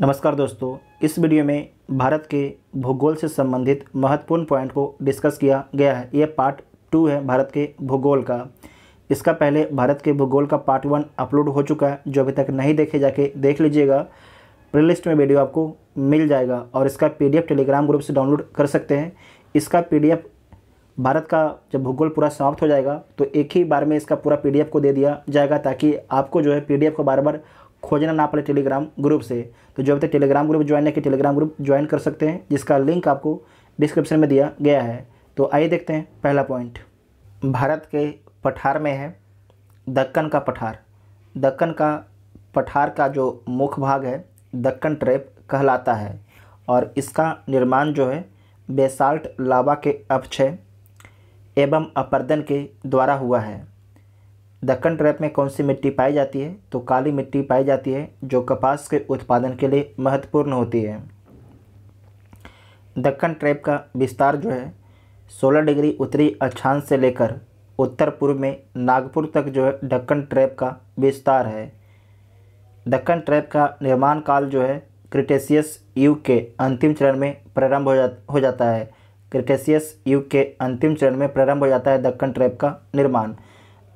नमस्कार दोस्तों इस वीडियो में भारत के भूगोल से संबंधित महत्वपूर्ण पॉइंट को डिस्कस किया गया है यह पार्ट टू है भारत के भूगोल का इसका पहले भारत के भूगोल का पार्ट वन अपलोड हो चुका है जो अभी तक नहीं देखे जाके देख लीजिएगा प्लेलिस्ट में वीडियो आपको मिल जाएगा और इसका पीडीएफ टेलीग्राम ग्रुप से डाउनलोड कर सकते हैं इसका पीडीएफ भारत का जब भूगोल पूरा समाप्त हो जाएगा तो एक ही बार में इसका पूरा पीडीएफ को दे दिया जाएगा ताकि आपको जो है पीडीएफ को बार बार खोजना ना पड़े टेलीग्राम ग्रुप से तो जो भी तक टेलीग्राम ग्रुप ज्वाइन है कि टेलीग्राम ग्रुप ज्वाइन कर सकते हैं जिसका लिंक आपको डिस्क्रिप्शन में दिया गया है तो आइए देखते हैं पहला पॉइंट भारत के पठार में है दक्कन का पठार दक्कन का पठार का जो मुख्य भाग है दक्कन ट्रैप कहलाता है और इसका निर्माण जो है बेसाल्ट लावा के अपक्षय एवं अपर्दन के द्वारा हुआ है दक्कन ट्रैप में कौन सी मिट्टी पाई जाती है तो काली मिट्टी पाई जाती है जो कपास के उत्पादन के लिए महत्वपूर्ण होती है दक्कन ट्रैप का विस्तार जो है 16 डिग्री उत्तरी अक्षांश से लेकर उत्तर पूर्व में नागपुर तक जो है दक्कन ट्रैप का विस्तार है दक्कन ट्रैप का निर्माण काल जो है क्रिटेशियस युग के अंतिम चरण में प्रारंभ हो जा हो जाता है क्रिटेशियस युग के अंतिम चरण में प्रारंभ हो जाता है दक्कन ट्रैप का निर्माण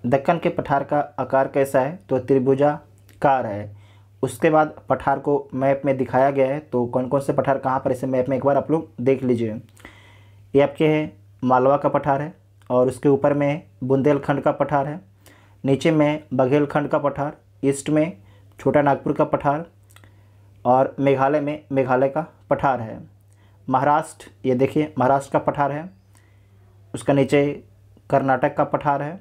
दक्कन के पठार का आकार कैसा है तो त्रिभुजाकार है उसके बाद पठार को मैप में दिखाया गया है तो कौन कौन से पठार कहाँ पर इसे मैप में एक बार आप लोग देख लीजिए ये आपके है मालवा का पठार है और उसके ऊपर में बुंदेलखंड का पठार है नीचे में बघेलखंड का पठार ईस्ट में छोटा नागपुर का पठार और मेघालय में मेघालय का पठार है महाराष्ट्र ये देखिए महाराष्ट्र का पठार है उसका नीचे कर्नाटक का पठार है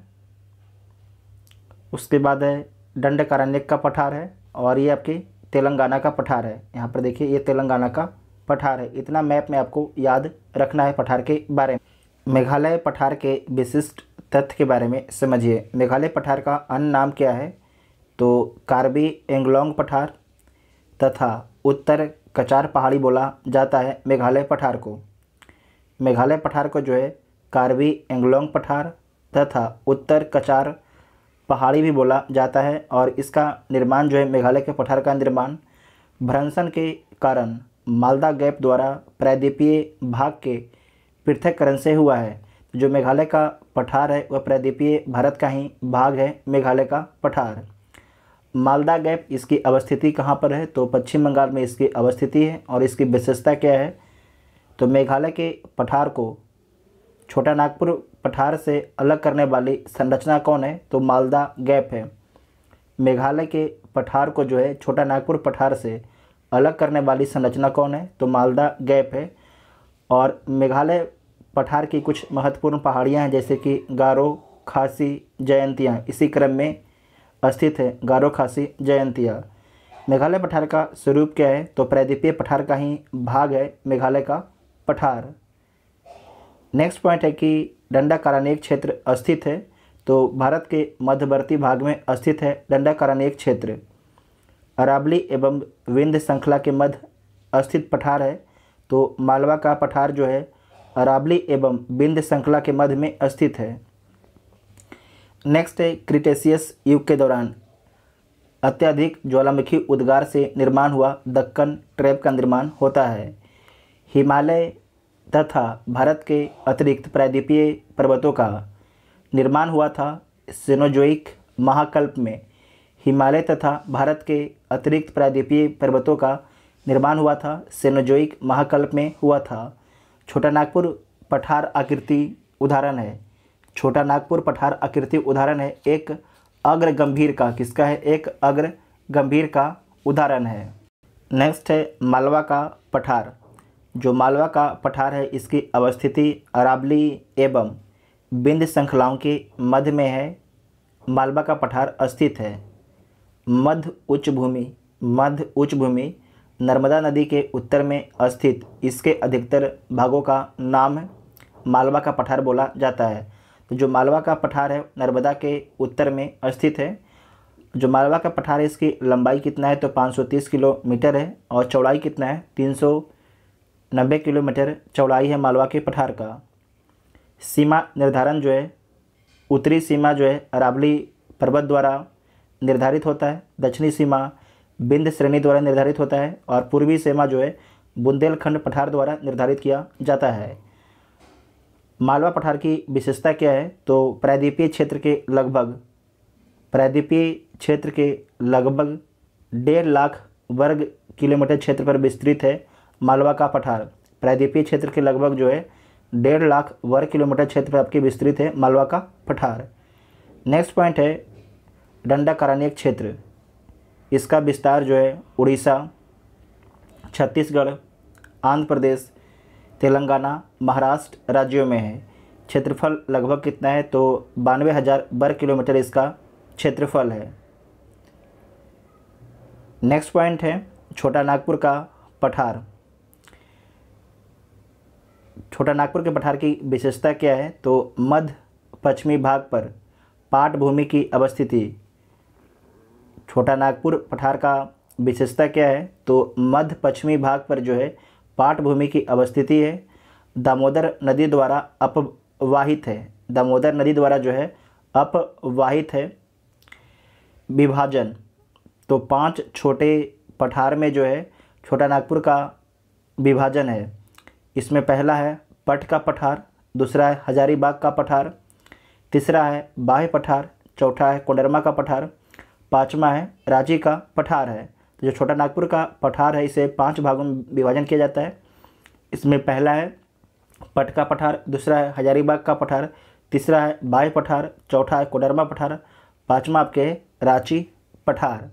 उसके बाद है दंड का पठार है और ये आपके तेलंगाना का पठार है यहाँ पर देखिए ये तेलंगाना का पठार है इतना मैप में आपको याद रखना है पठार के बारे में मेघालय पठार के विशिष्ट तथ्य के बारे में समझिए मेघालय पठार का अन्य नाम क्या है तो कार्बी एंगलोंग पठार तथा उत्तर कचार पहाड़ी बोला जाता है मेघालय पठार को मेघालय पठार को जो है कार्बी एंगलोंग पठार तथा उत्तर कचार पहाड़ी भी बोला जाता है और इसका निर्माण जो है मेघालय के पठार का निर्माण भ्रंशन के कारण मालदा गैप द्वारा प्रायद्वीपीय भाग के पृथककरण से हुआ है जो मेघालय का पठार है वह प्रायद्वीपीय भारत का ही भाग है मेघालय का पठार मालदा गैप इसकी अवस्थिति कहाँ पर है तो पश्चिम बंगाल में इसकी अवस्थिति है और इसकी विशेषता क्या है तो मेघालय के पठार को छोटा नागपुर पठार से अलग करने वाली संरचना कौन है तो मालदा गैप है मेघालय के पठार को जो है छोटा नागपुर पठार से अलग करने वाली संरचना कौन है तो मालदा गैप है और मेघालय पठार की कुछ महत्वपूर्ण पहाड़ियाँ हैं जैसे कि गारो खासी जयंतियाँ इसी क्रम में स्थित है गारो खासी जयंतियाँ मेघालय पठार का स्वरूप क्या है तो प्रायद्वीपीय पठार का ही भाग है मेघालय का पठार नेक्स्ट पॉइंट है कि डंडाकारानेक क्षेत्र अस्थित है तो भारत के मध्यवर्ती भाग में अस्थित है डंडाकारानेक क्षेत्र अरावली एवं विंध्य श्रृंखला के मध्य अस्थित पठार है तो मालवा का पठार जो है अरावली एवं विंध्य श्रृंखला के मध्य में अस्थित है नेक्स्ट है क्रिटेशियस युग के दौरान अत्यधिक ज्वालामुखी उद्गार से निर्माण हुआ दक्कन ट्रैप का निर्माण होता है हिमालय तथा भारत के अतिरिक्त प्रायद्वीपीय पर्वतों का निर्माण हुआ था सिनोजोइक महाकल्प में हिमालय तथा भारत के अतिरिक्त प्रायद्वीपीय पर्वतों का निर्माण हुआ था सिनोजोइक महाकल्प में हुआ था छोटा नागपुर पठार आकृति उदाहरण है छोटा नागपुर पठार आकृति उदाहरण है एक अग्र गंभीर का किसका है एक अग्र गंभीर का उदाहरण है नेक्स्ट है मालवा का पठार जो मालवा का पठार है इसकी अवस्थिति अरावली एवं बिंद श्रृंखलाओं के मध्य में है मालवा का पठार स्थित है मध्य उच्च भूमि मध्य उच्च भूमि नर्मदा नदी के उत्तर में स्थित इसके अधिकतर भागों का नाम मालवा का पठार बोला जाता है तो जो मालवा का पठार है नर्मदा के उत्तर में स्थित है जो मालवा का पठार है इसकी लंबाई कितना है तो 530 किलोमीटर है और चौड़ाई कितना है नब्बे किलोमीटर चौड़ाई है मालवा के पठार का सीमा निर्धारण जो है उत्तरी सीमा जो है अरावली पर्वत द्वारा निर्धारित होता है दक्षिणी सीमा बिंद श्रेणी द्वारा निर्धारित होता है और पूर्वी सीमा जो है बुंदेलखंड पठार द्वारा निर्धारित किया जाता है मालवा पठार की विशेषता क्या है तो प्रायद्वीपीय क्षेत्र के लगभग प्रायद्वीपीय क्षेत्र के लगभग डेढ़ लाख वर्ग किलोमीटर क्षेत्र पर विस्तृत है मालवा का पठार प्रायद्वीपीय क्षेत्र के लगभग जो है डेढ़ लाख वर्ग किलोमीटर क्षेत्र पर आपकी विस्तृत है मालवा का पठार नेक्स्ट पॉइंट है दंडाकारण्य क्षेत्र इसका विस्तार जो है उड़ीसा छत्तीसगढ़ आंध्र प्रदेश तेलंगाना महाराष्ट्र राज्यों में है क्षेत्रफल लगभग कितना है तो बानवे हज़ार वर्ग किलोमीटर इसका क्षेत्रफल है नेक्स्ट पॉइंट है छोटा नागपुर का पठार छोटा नागपुर के पठार की विशेषता क्या है तो मध्य पश्चिमी भाग पर पाट भूमि की अवस्थिति छोटा नागपुर पठार का विशेषता क्या है तो मध्य पश्चिमी भाग पर जो है पाट भूमि की अवस्थिति है दामोदर नदी द्वारा अपवाहित है दामोदर नदी द्वारा जो है अपवाहित है विभाजन तो पांच छोटे पठार में जो है छोटा नागपुर का विभाजन है इसमें पहला है पट का पठार दूसरा है हजारीबाग का पठार तीसरा है बाह्य पठार चौथा है कोडरमा का पठार पाँचवा है रांची का पठार है तो जो छोटा नागपुर का पठार है इसे पांच भागों में विभाजन किया जाता है इसमें पहला है पट का पठार दूसरा है हजारीबाग का पठार तीसरा है बाह्य पठार चौथा है कोडरमा पठार पाँचवा आपके रांची पठार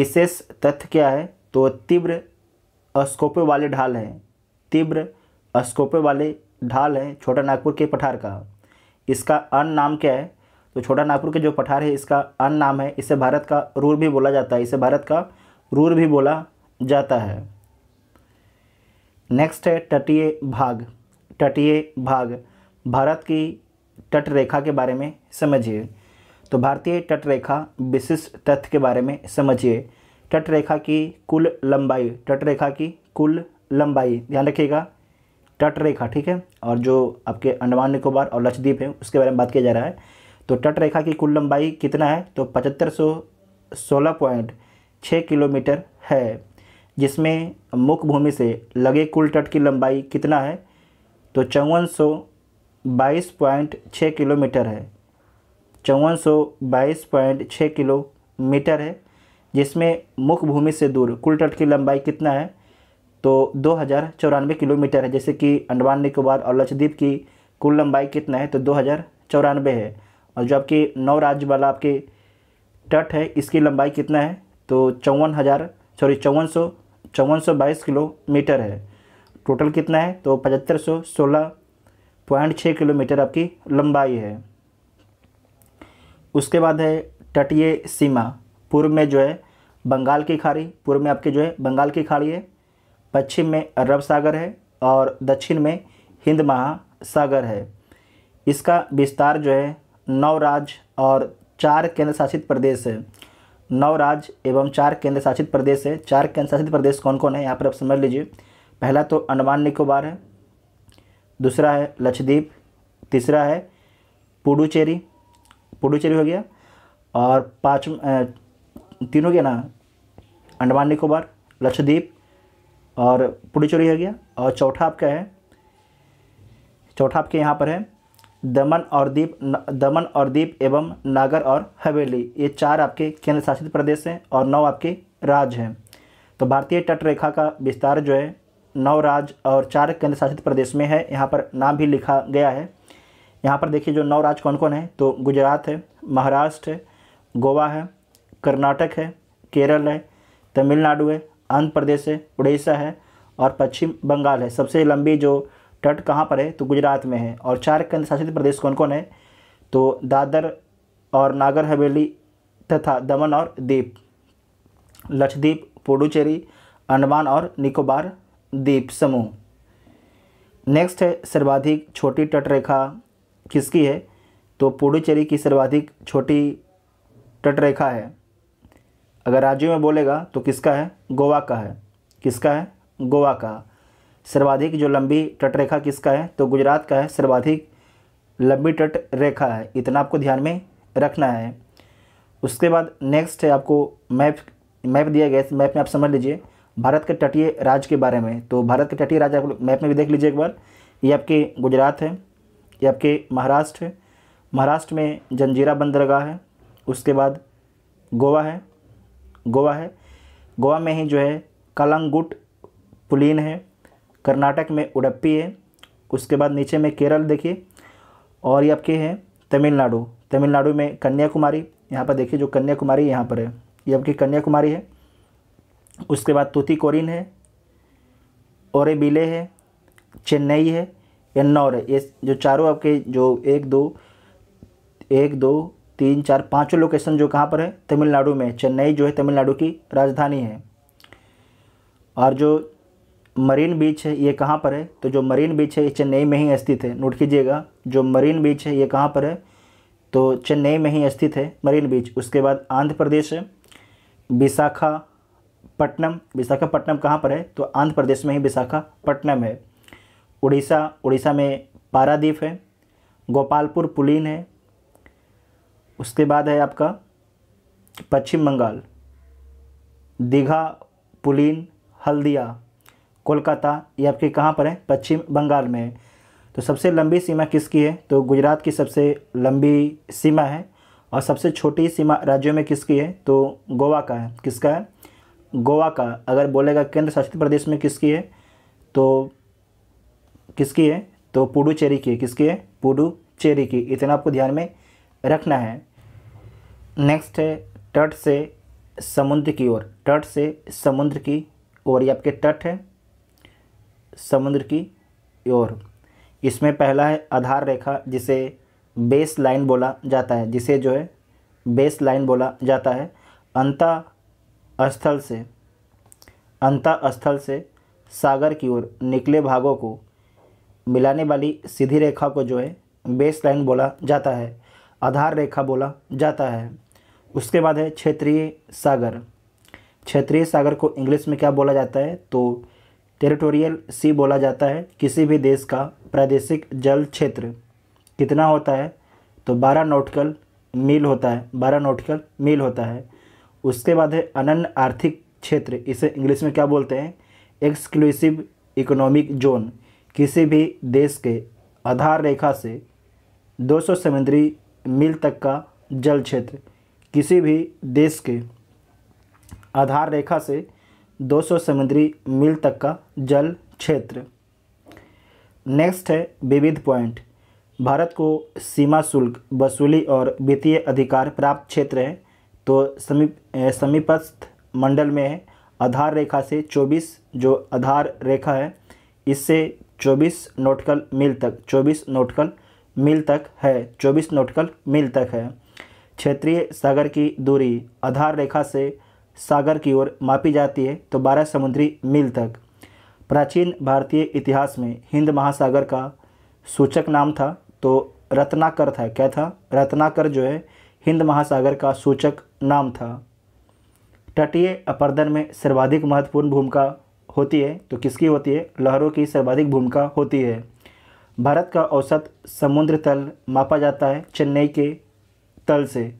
विशेष तथ्य क्या है तो तीव्र स्कोपे वाले ढाल हैं तीव्र स्कोपे वाले ढाल हैं छोटा नागपुर के पठार का इसका अन नाम क्या है तो छोटा नागपुर के जो पठार है इसका अन नाम है इसे भारत का रूर भी बोला जाता है इसे भारत का रूर भी बोला जाता है नेक्स्ट है तटीय भाग तटीय भाग भारत की तट रेखा के बारे में समझिए तो भारतीय तट रेखा विशिष्ट तथ्य के बारे में समझिए तटरेखा की कुल लंबाई तटरेखा की कुल लंबाई ध्यान रखिएगा तटरेखा ठीक है और जो आपके अंडमान निकोबार और लक्षद्वीप है उसके बारे में बात किया जा रहा है तो तटरेखा की कुल लंबाई कितना है तो पचहत्तर सौ सोलह पॉइंट किलोमीटर है जिसमें मुख्य भूमि से लगे कुल तट की लंबाई कितना है तो चौवन सौ बाईस पॉइंट छः किलोमीटर है चौवन सौ बाईस पॉइंट छः किलोमीटर है जिसमें मुख्य भूमि से दूर कुल तट की लंबाई कितना है तो दो हज़ार चौरानवे किलोमीटर है जैसे कि अंडमान निकोबार और लक्षद्वीप की कुल लंबाई कितना है तो दो हज़ार चौरानवे है और जो आपके नौ राज्य वाला आपके तट है इसकी लंबाई कितना है तो चौवन हज़ार सॉरी चौवन सौ चौवन सौ बाईस किलोमीटर है टोटल कितना है तो पचहत्तर सौ सोलह पॉइंट छः किलोमीटर आपकी लंबाई है उसके बाद है तटीय सीमा पूर्व में जो है बंगाल की खाड़ी पूर्व में आपके जो है बंगाल की खाड़ी है पश्चिम में अरब सागर है और दक्षिण में हिंद महासागर है इसका विस्तार जो है नौ राज्य और चार केंद्र शासित प्रदेश है नौ राज्य एवं चार केंद्र शासित प्रदेश है चार केंद्र शासित प्रदेश कौन कौन है यहाँ पर आप समझ लीजिए पहला तो अंडमान निकोबार है दूसरा है लक्षद्वीप तीसरा है पुडुचेरी पुडुचेरी हो गया और पाँच तीनों के ना अंडमान निकोबार लक्षद्वीप और पुडुचेरी हो गया और चौथा आपका है चौथा आपके यहाँ पर है दमन और द्वीप दमन और द्वीप एवं नागर और हवेली ये चार आपके केंद्र शासित प्रदेश हैं और नौ आपके राज्य हैं तो भारतीय तट रेखा का विस्तार जो है नौ राज्य और चार केंद्र शासित प्रदेश में है यहाँ पर नाम भी लिखा गया है यहाँ पर देखिए जो नौ राज्य कौन कौन है तो गुजरात है महाराष्ट्र है गोवा है कर्नाटक है केरल है तमिलनाडु है आंध्र प्रदेश है उड़ीसा है और पश्चिम बंगाल है सबसे लंबी जो तट कहाँ पर है तो गुजरात में है और चार केंद्र शासित प्रदेश कौन कौन है तो दादर और नागर हवेली तथा दमन और द्वीप लक्षद्वीप पुडुचेरी अंडमान और निकोबार द्वीप समूह नेक्स्ट है सर्वाधिक छोटी तटरेखा किसकी है तो पुडुचेरी की सर्वाधिक छोटी तटरेखा है अगर राज्यों में बोलेगा तो किसका है गोवा का है किसका है गोवा का सर्वाधिक जो लंबी तटरेखा किसका है तो गुजरात का है सर्वाधिक लंबी तट रेखा है इतना आपको ध्यान में रखना है उसके बाद नेक्स्ट है आपको मैप मैप दिया गया है मैप में आप समझ लीजिए भारत के तटीय राज्य के बारे में तो भारत के तटीय राज्य आप मैप में भी देख लीजिए एक बार ये आपके गुजरात है ये आपके महाराष्ट्र है महाराष्ट्र में जंजीरा बंदरगाह है उसके बाद गोवा है गोवा है गोवा में ही जो है कलंगुट पुलिन है कर्नाटक में उडप्पी है उसके बाद नीचे में केरल देखिए और ये आपके हैं तमिलनाडु तमिलनाडु में कन्याकुमारी यहाँ पर देखिए जो कन्याकुमारी यहाँ पर है ये आपकी कन्याकुमारी है उसके बाद तूतीकोरिन है और बीले है चेन्नई है एन्नौर है ये जो चारों आपके जो एक दो एक दो तीन चार पाँचों लोकेशन जो कहाँ पर है तमिलनाडु में चेन्नई जो है तमिलनाडु की राजधानी है और जो मरीन बीच है ये कहाँ पर है तो जो मरीन बीच है ये चेन्नई में ही स्थित है नोट कीजिएगा जो मरीन बीच है ये कहाँ पर है तो चेन्नई में ही स्थित है मरीन बीच उसके बाद आंध्र प्रदेश है विशाखापट्टनम विशाखापट्टनम कहाँ पर है तो आंध्र प्रदेश में ही विशाखापट्टनम है उड़ीसा उड़ीसा में पारादीप है गोपालपुर पुलिन है उसके बाद है आपका पश्चिम बंगाल दीघा पुलिन हल्दिया कोलकाता ये आपके कहाँ पर है पश्चिम बंगाल में तो सबसे लंबी सीमा किसकी है तो गुजरात की सबसे लंबी सीमा है और सबसे छोटी सीमा राज्यों में किसकी है तो गोवा का है किसका है गोवा का अगर बोलेगा केंद्र शासित प्रदेश में किसकी है तो किसकी है तो पुडुचेरी की है किसकी है पुडुचेरी की इतना आपको ध्यान में रखना है नेक्स्ट है तट से समुद्र की ओर तट से समुद्र की ओर ये आपके तट है समुद्र की ओर इसमें पहला है आधार रेखा जिसे बेस लाइन बोला जाता है जिसे जो है बेस लाइन बोला जाता है अंता स्थल से अंता स्थल से सागर की ओर निकले भागों को मिलाने वाली सीधी रेखा को जो है बेस लाइन बोला जाता है आधार रेखा बोला जाता है उसके बाद है क्षेत्रीय सागर क्षेत्रीय सागर को इंग्लिश में क्या बोला जाता है तो टेरिटोरियल सी बोला जाता है किसी भी देश का प्रादेशिक जल क्षेत्र कितना होता है तो बारह नोटिकल मील होता है बारह नोटिकल मील होता है उसके बाद है अनन्य आर्थिक क्षेत्र इसे इंग्लिश में क्या बोलते हैं एक्सक्लूसिव इकोनॉमिक जोन किसी भी देश के आधार रेखा से 200 समुद्री मील तक का जल क्षेत्र किसी भी देश के आधार रेखा से 200 समुद्री मील तक का जल क्षेत्र नेक्स्ट है विविध पॉइंट भारत को सीमा शुल्क वसूली और वित्तीय अधिकार प्राप्त क्षेत्र है तो समीप समीपस्थ मंडल में है आधार रेखा से 24 जो आधार रेखा है इससे 24 नोटकल मील तक 24 नोटकल मील तक है 24 नोटकल मील तक है क्षेत्रीय सागर की दूरी आधार रेखा से सागर की ओर मापी जाती है तो बारह समुद्री मील तक प्राचीन भारतीय इतिहास में हिंद महासागर का सूचक नाम था तो रत्नाकर था क्या था रत्नाकर जो है हिंद महासागर का सूचक नाम था तटीय अपर्दन में सर्वाधिक महत्वपूर्ण भूमिका होती है तो किसकी होती है लहरों की सर्वाधिक भूमिका होती है भारत का औसत समुद्र तल मापा जाता है चेन्नई के तल से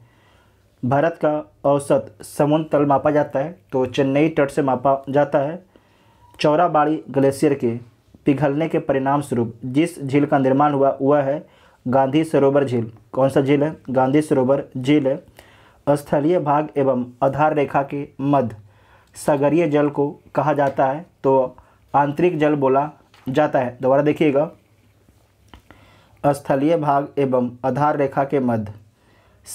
भारत का औसत समुद्र तल मापा जाता है तो चेन्नई तट से मापा जाता है चौराबाड़ी ग्लेशियर के पिघलने के परिणाम स्वरूप जिस झील का निर्माण हुआ हुआ है गांधी सरोवर झील कौन सा झील है गांधी सरोवर झील है स्थलीय भाग एवं आधार रेखा के मध्य सागरीय जल को कहा जाता है तो आंतरिक जल बोला जाता है दोबारा देखिएगा स्थलीय भाग एवं आधार रेखा के मध्य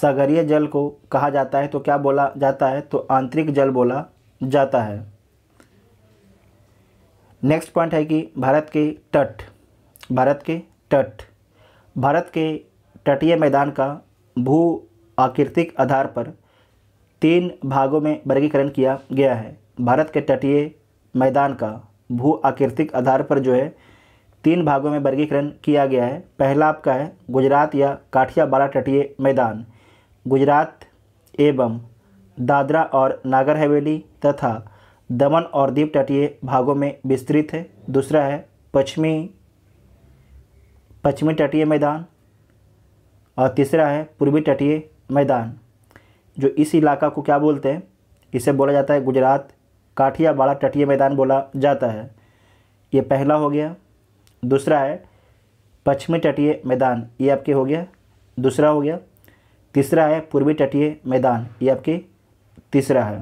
सागरीय जल को कहा जाता है तो क्या बोला जाता है तो आंतरिक जल बोला जाता है नेक्स्ट पॉइंट है कि भारत के तट भारत के तट भारत के तटीय मैदान का भू आकृतिक आधार पर तीन भागों में वर्गीकरण किया गया है भारत के तटीय मैदान का भू आकृतिक आधार पर जो है तीन भागों में वर्गीकरण किया गया है पहला आपका है गुजरात या काठियावाड़ा तटीय मैदान गुजरात एवं दादरा और नागर हवेली तथा दमन और द्वीप तटीय भागों में विस्तृत है दूसरा है पश्चिमी पश्चिमी तटीय मैदान और तीसरा है पूर्वी तटीय मैदान जो इस इलाका को क्या बोलते हैं इसे बोला जाता है गुजरात काठियावाड़ा तटीय मैदान बोला जाता है ये पहला हो गया दूसरा है पश्चिमी तटीय मैदान ये आपके हो गया दूसरा हो गया तीसरा है पूर्वी तटीय मैदान ये आपके तीसरा है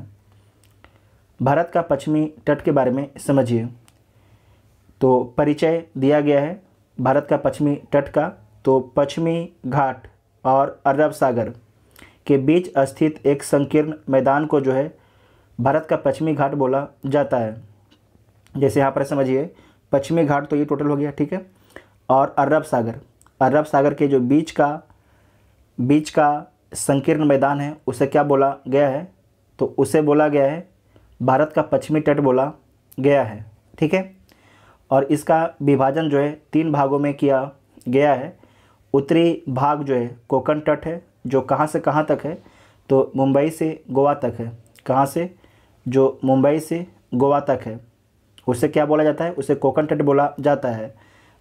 भारत का पश्चिमी तट के बारे में समझिए तो परिचय दिया गया है भारत का पश्चिमी तट का तो पश्चिमी घाट और अरब सागर के बीच स्थित एक संकीर्ण मैदान को जो है भारत का पश्चिमी घाट बोला जाता है जैसे यहाँ पर समझिए पश्चिमी घाट तो ये टोटल हो गया ठीक है और अरब सागर अरब सागर के जो बीच का बीच का संकीर्ण मैदान है उसे क्या बोला गया है तो उसे बोला गया है भारत का पश्चिमी तट बोला गया है ठीक है और इसका विभाजन जो है तीन भागों में किया गया है उत्तरी भाग जो है कोकण तट है जो कहाँ से कहाँ तक है तो मुंबई से गोवा तक है कहाँ से जो मुंबई से गोवा तक है उसे क्या बोला जाता है उसे कोकण तट बोला जाता है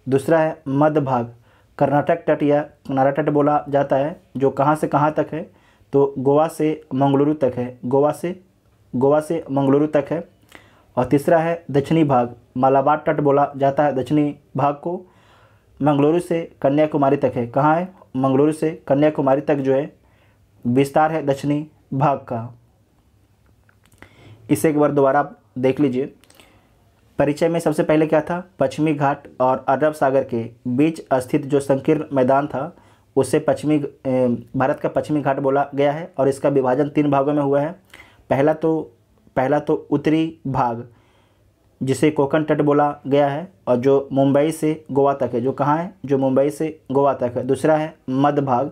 दूसरा है मध्य भाग कर्नाटक तट या कनारा तट बोला जाता है जो कहाँ से कहाँ तक है तो गोवा से मंगलुरु तक है गोवा से गोवा से मंगलुरु तक है और तीसरा है दक्षिणी भाग मालाबार तट बोला जाता है दक्षिणी भाग को मंगलुरु से कन्याकुमारी तक है कहाँ है मंगलुरु से कन्याकुमारी तक जो है विस्तार है दक्षिणी भाग का इसे एक बार दोबारा आप देख लीजिए परिचय में सबसे पहले क्या था पश्चिमी घाट और अरब सागर के बीच स्थित जो संकीर्ण मैदान था उसे पश्चिमी भारत का पश्चिमी घाट बोला गया है और इसका विभाजन तीन भागों में हुआ है पहला तो पहला तो उत्तरी भाग जिसे कोकण तट बोला गया है और जो मुंबई से गोवा तक है जो कहाँ है जो मुंबई से गोवा तक है दूसरा है मध्य भाग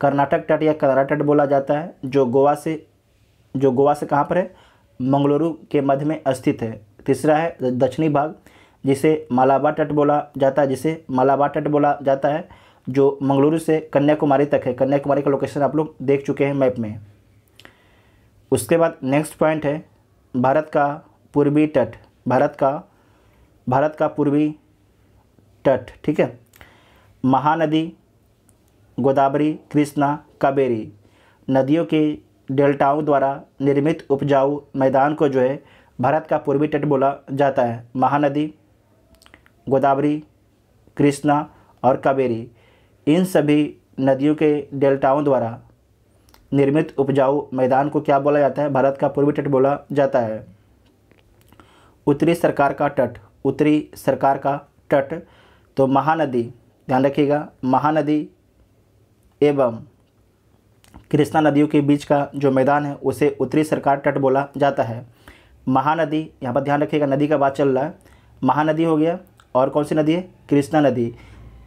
कर्नाटक तट या कनारा तट बोला जाता है जो गोवा से जो गोवा से कहाँ पर है मंगलुरु के मध्य में स्थित है तीसरा है दक्षिणी भाग जिसे मालाबार तट बोला जाता है जिसे मालाबार तट बोला जाता है जो मंगलुरु से कन्याकुमारी तक है कन्याकुमारी का लोकेशन आप लोग देख चुके हैं मैप में उसके बाद नेक्स्ट पॉइंट है भारत का पूर्वी तट भारत का भारत का पूर्वी तट ठीक है महानदी गोदावरी कृष्णा कावेरी नदियों के डेल्टाओं द्वारा निर्मित उपजाऊ मैदान को जो है भारत का पूर्वी तट बोला जाता है महानदी गोदावरी कृष्णा और कावेरी इन सभी नदियों के डेल्टाओं द्वारा निर्मित उपजाऊ मैदान को क्या बोला जाता है भारत का पूर्वी तट बोला जाता है उत्तरी सरकार का तट उत्तरी सरकार का तट तो महानदी ध्यान रखिएगा महानदी एवं कृष्णा नदियों के बीच का जो मैदान है उसे उत्तरी सरकार तट बोला जाता है महानदी यहाँ पर ध्यान रखिएगा नदी का बात चल रहा है महानदी हो गया और कौन सी नदी है कृष्णा नदी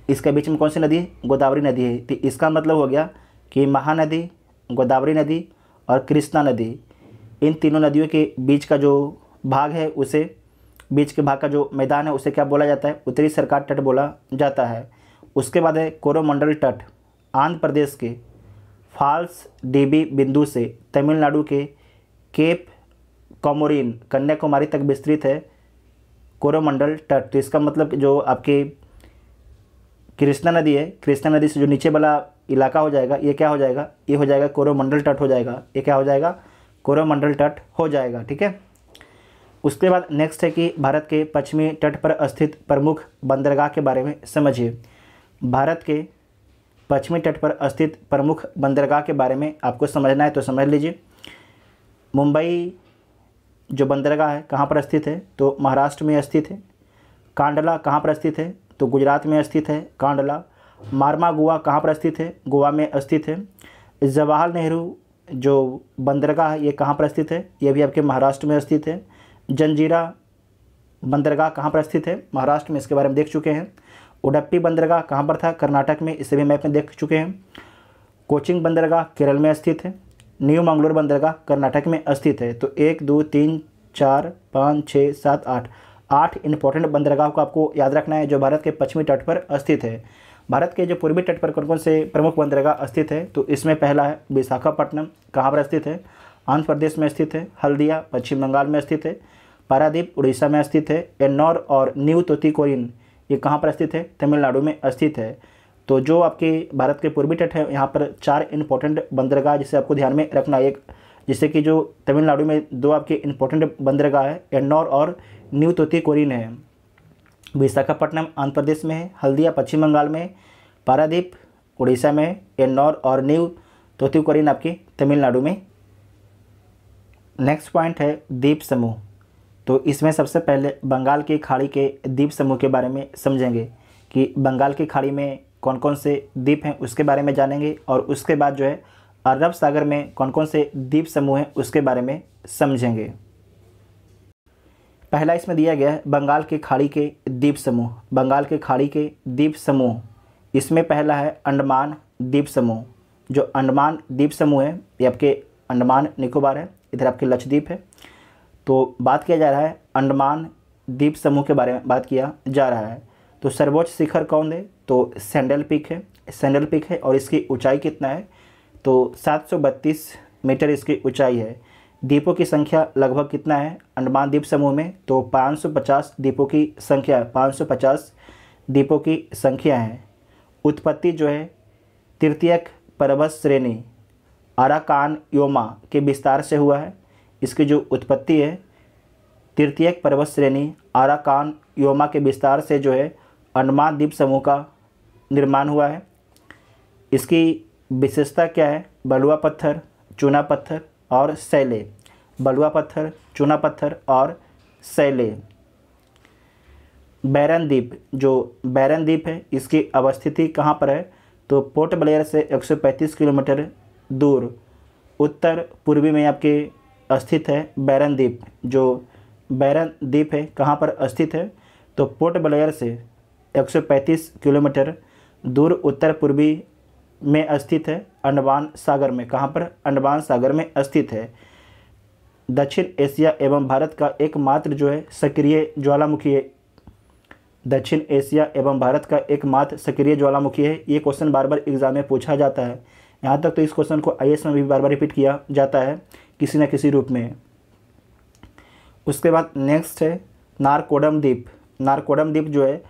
इसके बीच में कौन सी नदी है गोदावरी नदी है तो इसका मतलब हो गया कि महानदी गोदावरी नदी और कृष्णा नदी इन तीनों नदियों के बीच का जो भाग है उसे बीच के भाग का जो मैदान है उसे क्या बोला जाता है उत्तरी सरकार तट बोला जाता है उसके बाद है कोरोमंडल तट आंध्र प्रदेश के फाल्स डीबी बिंदु से तमिलनाडु के केप कॉमोरिन कन्याकुमारी तक विस्तृत है कोरोमंडल तट तो इसका मतलब जो आपके कृष्णा नदी है कृष्णा नदी से जो नीचे वाला इलाका हो जाएगा ये क्या हो जाएगा ये हो जाएगा कोरोमंडल तट हो जाएगा ये क्या हो जाएगा कोरोमंडल तट हो जाएगा ठीक है उसके बाद नेक्स्ट है कि भारत के पश्चिमी तट पर स्थित प्रमुख बंदरगाह के बारे में समझिए भारत के पश्चिमी तट पर स्थित प्रमुख बंदरगाह के बारे में आपको समझना है तो समझ लीजिए मुंबई जो बंदरगाह है कहाँ पर स्थित है तो महाराष्ट्र में स्थित है कांडला कहाँ पर स्थित है तो गुजरात में स्थित है कांडला मारमा गोवा कहाँ पर स्थित है गोवा में स्थित है जवाहर नेहरू जो बंदरगाह है ये कहाँ पर स्थित है ये भी आपके महाराष्ट्र में स्थित है जंजीरा बंदरगाह कहाँ पर स्थित है महाराष्ट्र में इसके बारे में देख चुके हैं उडप्पी बंदरगाह कहाँ पर था कर्नाटक में इसे भी मैप में देख चुके हैं कोचिंग बंदरगाह केरल में स्थित है न्यू मंगलोर बंदरगाह कर्नाटक में स्थित है तो एक दो तीन चार पाँच छः सात आठ आठ इंपॉर्टेंट बंदरगाह को आपको याद रखना है जो भारत के पश्चिमी तट पर स्थित है भारत के जो पूर्वी तट पर कौन कौन से प्रमुख बंदरगाह स्थित है तो इसमें पहला है विशाखापट्टनम कहाँ पर स्थित है आंध्र प्रदेश में स्थित है हल्दिया पश्चिम बंगाल में स्थित है पारादीप उड़ीसा में स्थित है एन्नौर और न्यू तोतिकोरिन ये कहाँ पर स्थित है तमिलनाडु में स्थित है तो जो आपके भारत के पूर्वी तट है यहाँ पर चार इंपॉर्टेंट बंदरगाह जिसे आपको ध्यान में रखना है एक जिससे कि जो तमिलनाडु में दो आपके इंपॉर्टेंट बंदरगाह है एन्नौर और न्यू तोतीकोरिन है विशाखापट्टनम आंध्र प्रदेश में है हल्दिया पश्चिम बंगाल में पारादीप उड़ीसा में एन्नौर और न्यू तोतीकोरिन आपके तमिलनाडु में नेक्स्ट पॉइंट है द्वीप समूह तो इसमें सबसे पहले बंगाल की खाड़ी के द्वीप समूह के बारे में समझेंगे कि बंगाल की खाड़ी में कौन कौन से द्वीप हैं उसके बारे में जानेंगे और उसके बाद जो है अरब सागर में कौन कौन से द्वीप समूह हैं उसके बारे में समझेंगे पहला इसमें दिया गया है बंगाल के खाड़ी के द्वीप समूह बंगाल के खाड़ी के द्वीप समूह इसमें पहला है अंडमान द्वीप समूह जो अंडमान द्वीप समूह है ये आपके अंडमान निकोबार है इधर आपके लक्षद्वीप है तो बात किया जा रहा है अंडमान द्वीप समूह के बारे में बात किया जा रहा है तो सर्वोच्च शिखर कौन है तो सैंडल पिक है सैंडल पिक है और इसकी ऊंचाई कितना है तो 732 मीटर इसकी ऊंचाई है दीपों की संख्या लगभग कितना है अंडमान द्वीप समूह में तो 550 दीपों की संख्या 550 दीपों की संख्या है उत्पत्ति जो है तृतीयक पर्वत श्रेणी आराकान योमा के विस्तार से हुआ है इसकी जो उत्पत्ति है तृतीयक पर्वत श्रेणी आराकान योमा के विस्तार से जो है अंडमान द्वीप समूह का निर्माण हुआ है इसकी विशेषता क्या है बलुआ पत्थर चूना पत्थर और सैले बलुआ पत्थर चूना पत्थर और सैले बैरन द्वीप जो बैरन द्वीप है इसकी अवस्थिति कहाँ पर है तो पोर्ट ब्लेयर से 135 किलोमीटर दूर उत्तर पूर्वी में आपके स्थित है बैरन द्वीप जो बैरन द्वीप है कहाँ पर स्थित है तो पोर्ट ब्लेयर से 135 किलोमीटर दूर उत्तर पूर्वी में स्थित है अंडमान सागर में कहाँ पर अंडमान सागर में स्थित है दक्षिण एशिया एवं भारत का एकमात्र जो है सक्रिय ज्वालामुखी है दक्षिण एशिया एवं भारत का एकमात्र सक्रिय ज्वालामुखी है ये क्वेश्चन बार बार एग्जाम में पूछा जाता है यहाँ तक तो इस क्वेश्चन को आई में भी बार बार रिपीट किया जाता है किसी न किसी रूप में उसके बाद नेक्स्ट है नारकोडम द्वीप नारकोडम द्वीप जो है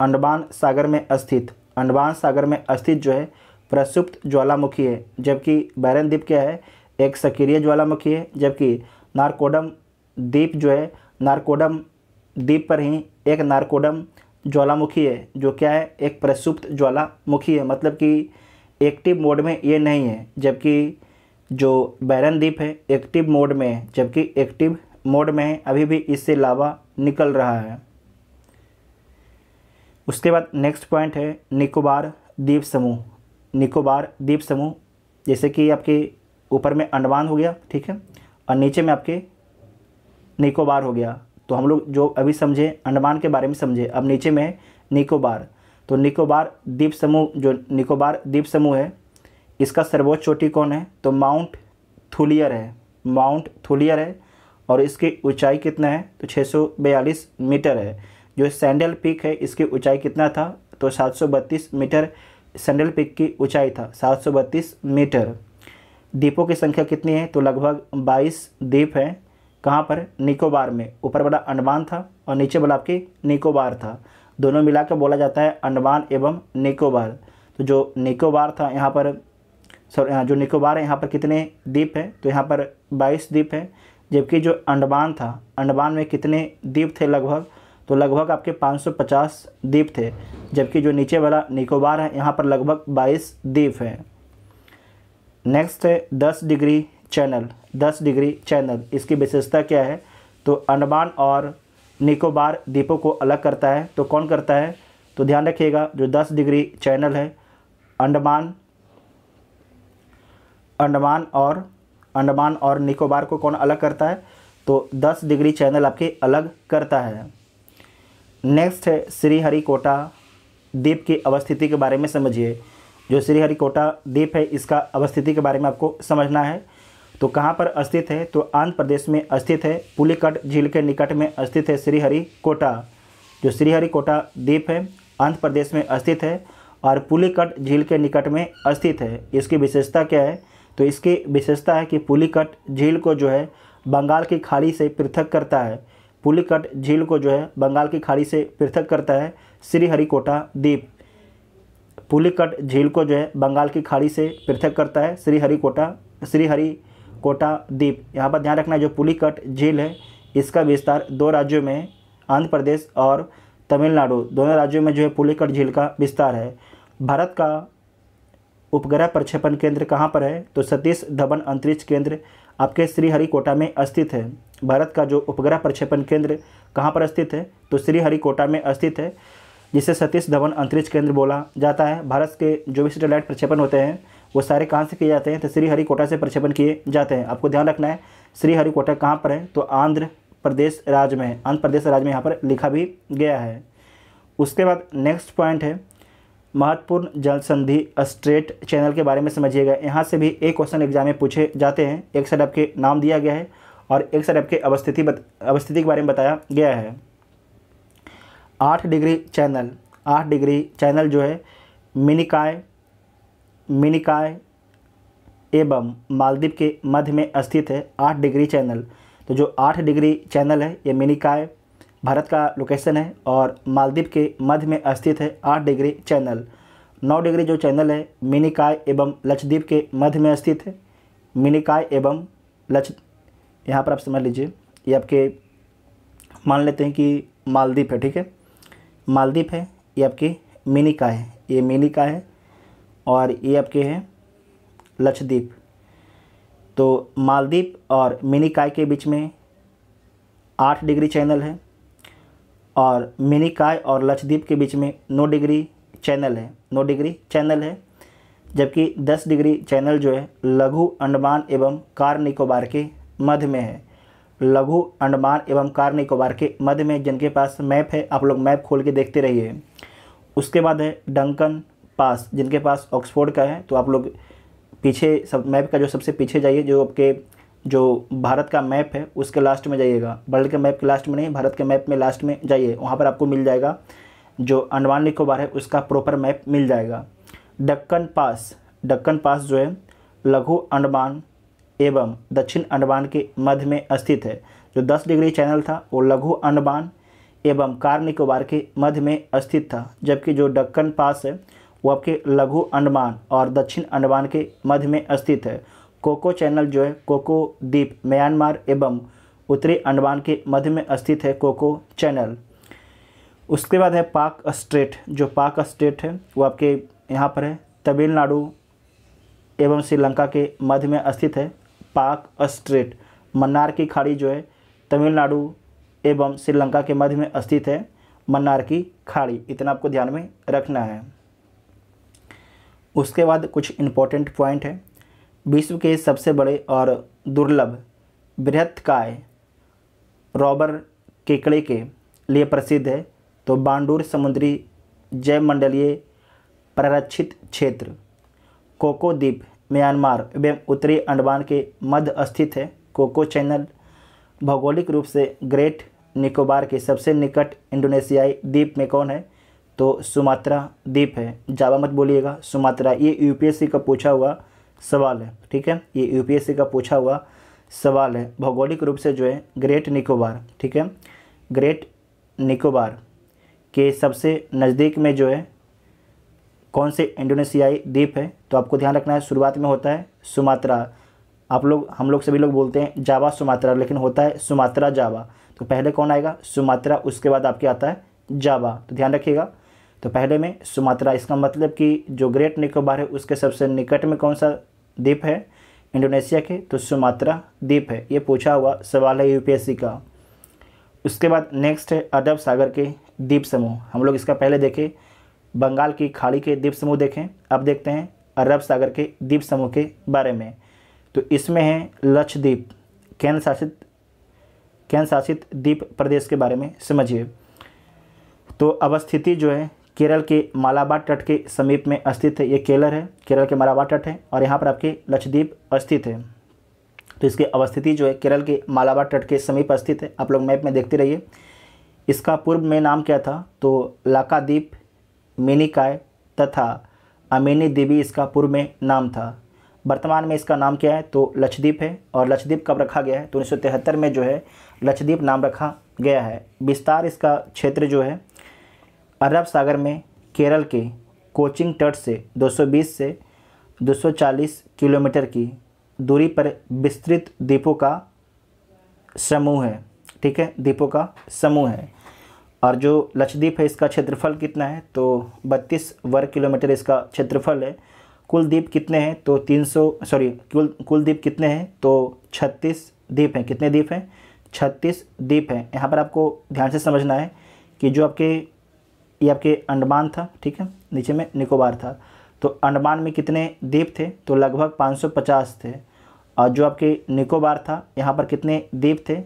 अंडमान सागर में स्थित अंडमान सागर में स्थित जो है प्रसुप्त ज्वालामुखी है जबकि बैरन द्वीप क्या है एक सक्रिय ज्वालामुखी है जबकि नारकोडम द्वीप जो है नारकोडम द्वीप पर ही एक नारकोडम ज्वालामुखी है जो क्या है एक प्रसुप्त ज्वालामुखी है मतलब कि एक्टिव मोड में ये नहीं है जबकि जो बैरन द्वीप है एक्टिव मोड में है जबकि एक्टिव मोड में है अभी भी इससे लावा निकल रहा है उसके बाद नेक्स्ट पॉइंट है निकोबार द्वीप समूह निकोबार द्वीप समूह जैसे कि आपके ऊपर में अंडमान हो गया ठीक है और नीचे में आपके निकोबार हो गया तो हम लोग जो अभी समझे अंडमान के बारे में समझे अब नीचे में है निकोबार तो निकोबार द्वीप समूह जो निकोबार द्वीप समूह है इसका सर्वोच्च चोटी कौन है तो माउंट थुलियर है माउंट थुलियर है और इसकी ऊंचाई कितना है तो 642 मीटर है जो सैंडल पिक है इसकी ऊंचाई कितना था तो 732 मीटर सैंडल पिक की ऊंचाई था 732 मीटर दीपों की संख्या कितनी है तो लगभग 22 द्वीप हैं कहाँ पर निकोबार में ऊपर वाला अंडमान था और नीचे वाला आपकी निकोबार था दोनों मिलाकर बोला जाता है अंडमान एवं निकोबार तो जो निकोबार था यहाँ पर सॉरी हाँ, जो निकोबार है यहाँ पर कितने द्वीप हैं तो यहाँ पर 22 द्वीप हैं जबकि जो अंडमान था अंडमान में कितने द्वीप थे लगभग तो लगभग आपके 550 द्वीप थे जबकि जो नीचे वाला निकोबार है यहाँ पर लगभग 22 द्वीप हैं नेक्स्ट है दस डिग्री चैनल दस डिग्री चैनल इसकी विशेषता क्या है तो अंडमान और निकोबार द्वीपों को अलग करता है तो कौन करता है तो ध्यान रखिएगा जो दस डिग्री चैनल है अंडमान अंडमान और अंडमान और निकोबार को कौन अलग करता है तो दस डिग्री चैनल आपके अलग करता है नेक्स्ट है श्रीहरिकोटा द्वीप की अवस्थिति के बारे में समझिए जो श्रीहरिकोटा द्वीप है इसका अवस्थिति के बारे में आपको समझना है तो कहाँ पर स्थित है तो आंध्र प्रदेश में स्थित है पुलिकट झील के निकट में स्थित है श्रीहरिकोटा जो श्रीहरिकोटा द्वीप है आंध्र प्रदेश में स्थित है और पुलिकट झील के निकट में स्थित है इसकी विशेषता क्या है तो इसकी विशेषता है कि पुलिकट झील को जो है बंगाल की खाड़ी से पृथक करता है पुलिकट झील को जो है बंगाल की खाड़ी से पृथक करता है श्रीहरिकोटा द्वीप पुलिकट झील को जो है बंगाल की खाड़ी से पृथक करता है श्रीहरिकोटा श्रीहरिकोटा द्वीप यहाँ पर ध्यान रखना जो पुलिकट झील है इसका विस्तार दो राज्यों में आंध्र प्रदेश और तमिलनाडु दोनों राज्यों में जो है पुलिकट झील का विस्तार है भारत का उपग्रह प्रक्षेपण केंद्र कहाँ पर है तो सतीश धवन अंतरिक्ष केंद्र आपके श्रीहरिकोटा में स्थित है भारत का जो उपग्रह प्रक्षेपण केंद्र कहाँ पर स्थित है तो श्रीहरिकोटा में स्थित है जिसे सतीश धवन अंतरिक्ष केंद्र बोला जाता है भारत के जो भी सैटेलाइट प्रक्षेपण होते हैं वो सारे कहाँ से किए जाते हैं तो श्रीहरिकोटा से प्रक्षेपण किए जाते हैं आपको ध्यान रखना है श्रीहरिकोटा कहाँ पर है तो आंध्र प्रदेश राज्य में आंध्र प्रदेश राज्य में यहाँ पर लिखा भी गया है उसके बाद नेक्स्ट पॉइंट है महत्वपूर्ण जल संधि स्ट्रेट चैनल के बारे में समझिएगा यहाँ से भी एक क्वेश्चन एग्जाम में पूछे जाते हैं एक साइड आपके नाम दिया गया है और एक सरब के अवस्थिति बत, अवस्थिति के बारे में बताया गया है आठ डिग्री चैनल आठ डिग्री चैनल जो है मिनिकाय मिनिकाय एवं मालदीप के मध्य में स्थित है आठ डिग्री चैनल तो जो आठ डिग्री चैनल है ये मिनिकाय भारत का लोकेशन है और मालदीप के मध्य में स्थित है आठ डिग्री चैनल नौ डिग्री जो चैनल है मिनिकाय एवं लक्षद्वीप के मध्य में स्थित है मिनिकाय एवं लक्ष यहाँ पर आप समझ लीजिए ये आपके मान लेते हैं कि मालदीप है ठीक है मालदीप है ये आपकी मिनिका है ये मिनिका है और ये आपके हैं लक्षद्वीप तो मालदीप और मिनिकाय के बीच में आठ डिग्री चैनल है और मिनिकाय और लक्षद्वीप के बीच में नौ डिग्री चैनल है नौ डिग्री चैनल है जबकि दस डिग्री चैनल जो है लघु अंडमान एवं कार निकोबार के मध्य में है लघु अंडमान एवं कार निकोबार के मध्य में जिनके पास मैप है आप लोग मैप खोल के देखते रहिए उसके बाद है डंकन पास जिनके पास ऑक्सफोर्ड का है तो आप लोग पीछे सब मैप का जो सबसे पीछे जाइए जो आपके जो भारत का मैप है उसके लास्ट में जाइएगा वर्ल्ड के मैप के लास्ट में नहीं भारत के मैप में लास्ट में जाइए वहाँ पर आपको मिल जाएगा जो अंडमान निकोबार है उसका प्रॉपर मैप मिल जाएगा डक्कन पास डक्कन पास जो है लघु अंडमान एवं दक्षिण अंडमान के मध्य में स्थित है जो 10 डिग्री चैनल था वो लघु अंडमान एवं कार निकोबार के मध्य में स्थित था जबकि जो डक्कन पास है वो आपके लघु अंडमान और दक्षिण अंडमान के मध्य में स्थित है कोको चैनल जो है कोको द्वीप म्यांमार एवं उत्तरी अंडमान के मध्य में स्थित है कोको चैनल उसके बाद है पाक स्ट्रेट जो पाक स्ट्रेट है वो आपके यहाँ पर है तमिलनाडु एवं श्रीलंका के मध्य में स्थित है पाक स्ट्रेट मन्नार की खाड़ी जो है तमिलनाडु एवं श्रीलंका के मध्य में स्थित है मन्नार की खाड़ी इतना आपको ध्यान में रखना है उसके बाद कुछ इम्पोर्टेंट पॉइंट है विश्व के सबसे बड़े और दुर्लभ बृहत्काय रॉबर केकड़े के लिए प्रसिद्ध है तो बांडूर समुद्री जैव मंडलीय प्ररक्षित क्षेत्र कोको द्वीप म्यांमार एवं उत्तरी अंडमान के मध्य स्थित है कोको चैनल भौगोलिक रूप से ग्रेट निकोबार के सबसे निकट इंडोनेशियाई द्वीप में कौन है तो सुमात्रा द्वीप है जावा मत बोलिएगा सुमात्रा ये यूपीएससी का पूछा हुआ सवाल है ठीक है ये यूपीएससी का पूछा हुआ सवाल है भौगोलिक रूप से जो है ग्रेट निकोबार ठीक है ग्रेट निकोबार के सबसे नज़दीक में जो है कौन से इंडोनेशियाई द्वीप है तो आपको ध्यान रखना है शुरुआत में होता है सुमात्रा आप लोग हम लोग सभी लोग बोलते हैं जावा सुमात्रा लेकिन होता है सुमात्रा जावा तो पहले कौन आएगा सुमात्रा उसके बाद आपके आता है जावा तो ध्यान रखिएगा तो पहले में सुमात्रा इसका मतलब कि जो ग्रेट निकोबार है उसके सबसे निकट में कौन सा द्वीप है इंडोनेशिया के तो सुमात्रा द्वीप है ये पूछा हुआ सवाल है यूपीएससी का उसके बाद नेक्स्ट है अरब सागर के द्वीप समूह हम लोग इसका पहले देखें बंगाल की खाड़ी के द्वीप समूह देखें अब देखते हैं अरब सागर के द्वीप समूह के बारे में तो इसमें है लक्षद्वीप केंद्र शासित केंद्र शासित द्वीप प्रदेश के बारे में समझिए तो अवस्थिति जो है केरल के मालाबार तट के समीप में स्थित है ये केरल है केरल के मालाबार तट है और यहाँ पर आपके लक्षद्वीप स्थित है तो इसकी अवस्थिति जो है केरल के मालाबार तट के समीप स्थित है आप लोग मैप में देखते रहिए इसका पूर्व में नाम क्या था तो लाका द्वीप मेनिकाय तथा अमेनी देवी इसका पूर्व में नाम था वर्तमान में इसका नाम क्या है तो लक्षद्वीप है और लक्षद्वीप कब रखा गया है तो उन्नीस में जो है लक्षद्वीप नाम रखा गया है विस्तार इसका क्षेत्र जो है अरब सागर में केरल के कोचिंग तट से 220 से 240 किलोमीटर की दूरी पर विस्तृत द्वीपों का समूह है ठीक है द्वीपों का समूह है और जो लक्षद्वीप है इसका क्षेत्रफल कितना है तो बत्तीस वर्ग किलोमीटर इसका क्षेत्रफल है कुल द्वीप कितने हैं तो 300 सॉरी कुल कुल द्वीप कितने हैं तो 36 द्वीप हैं कितने द्वीप हैं 36 द्वीप हैं यहाँ पर आपको ध्यान से समझना है कि जो आपके ये आपके अंडमान था ठीक है नीचे में निकोबार था तो अंडमान में कितने द्वीप थे तो लगभग 550 थे और जो आपके निकोबार था यहाँ पर कितने द्वीप थे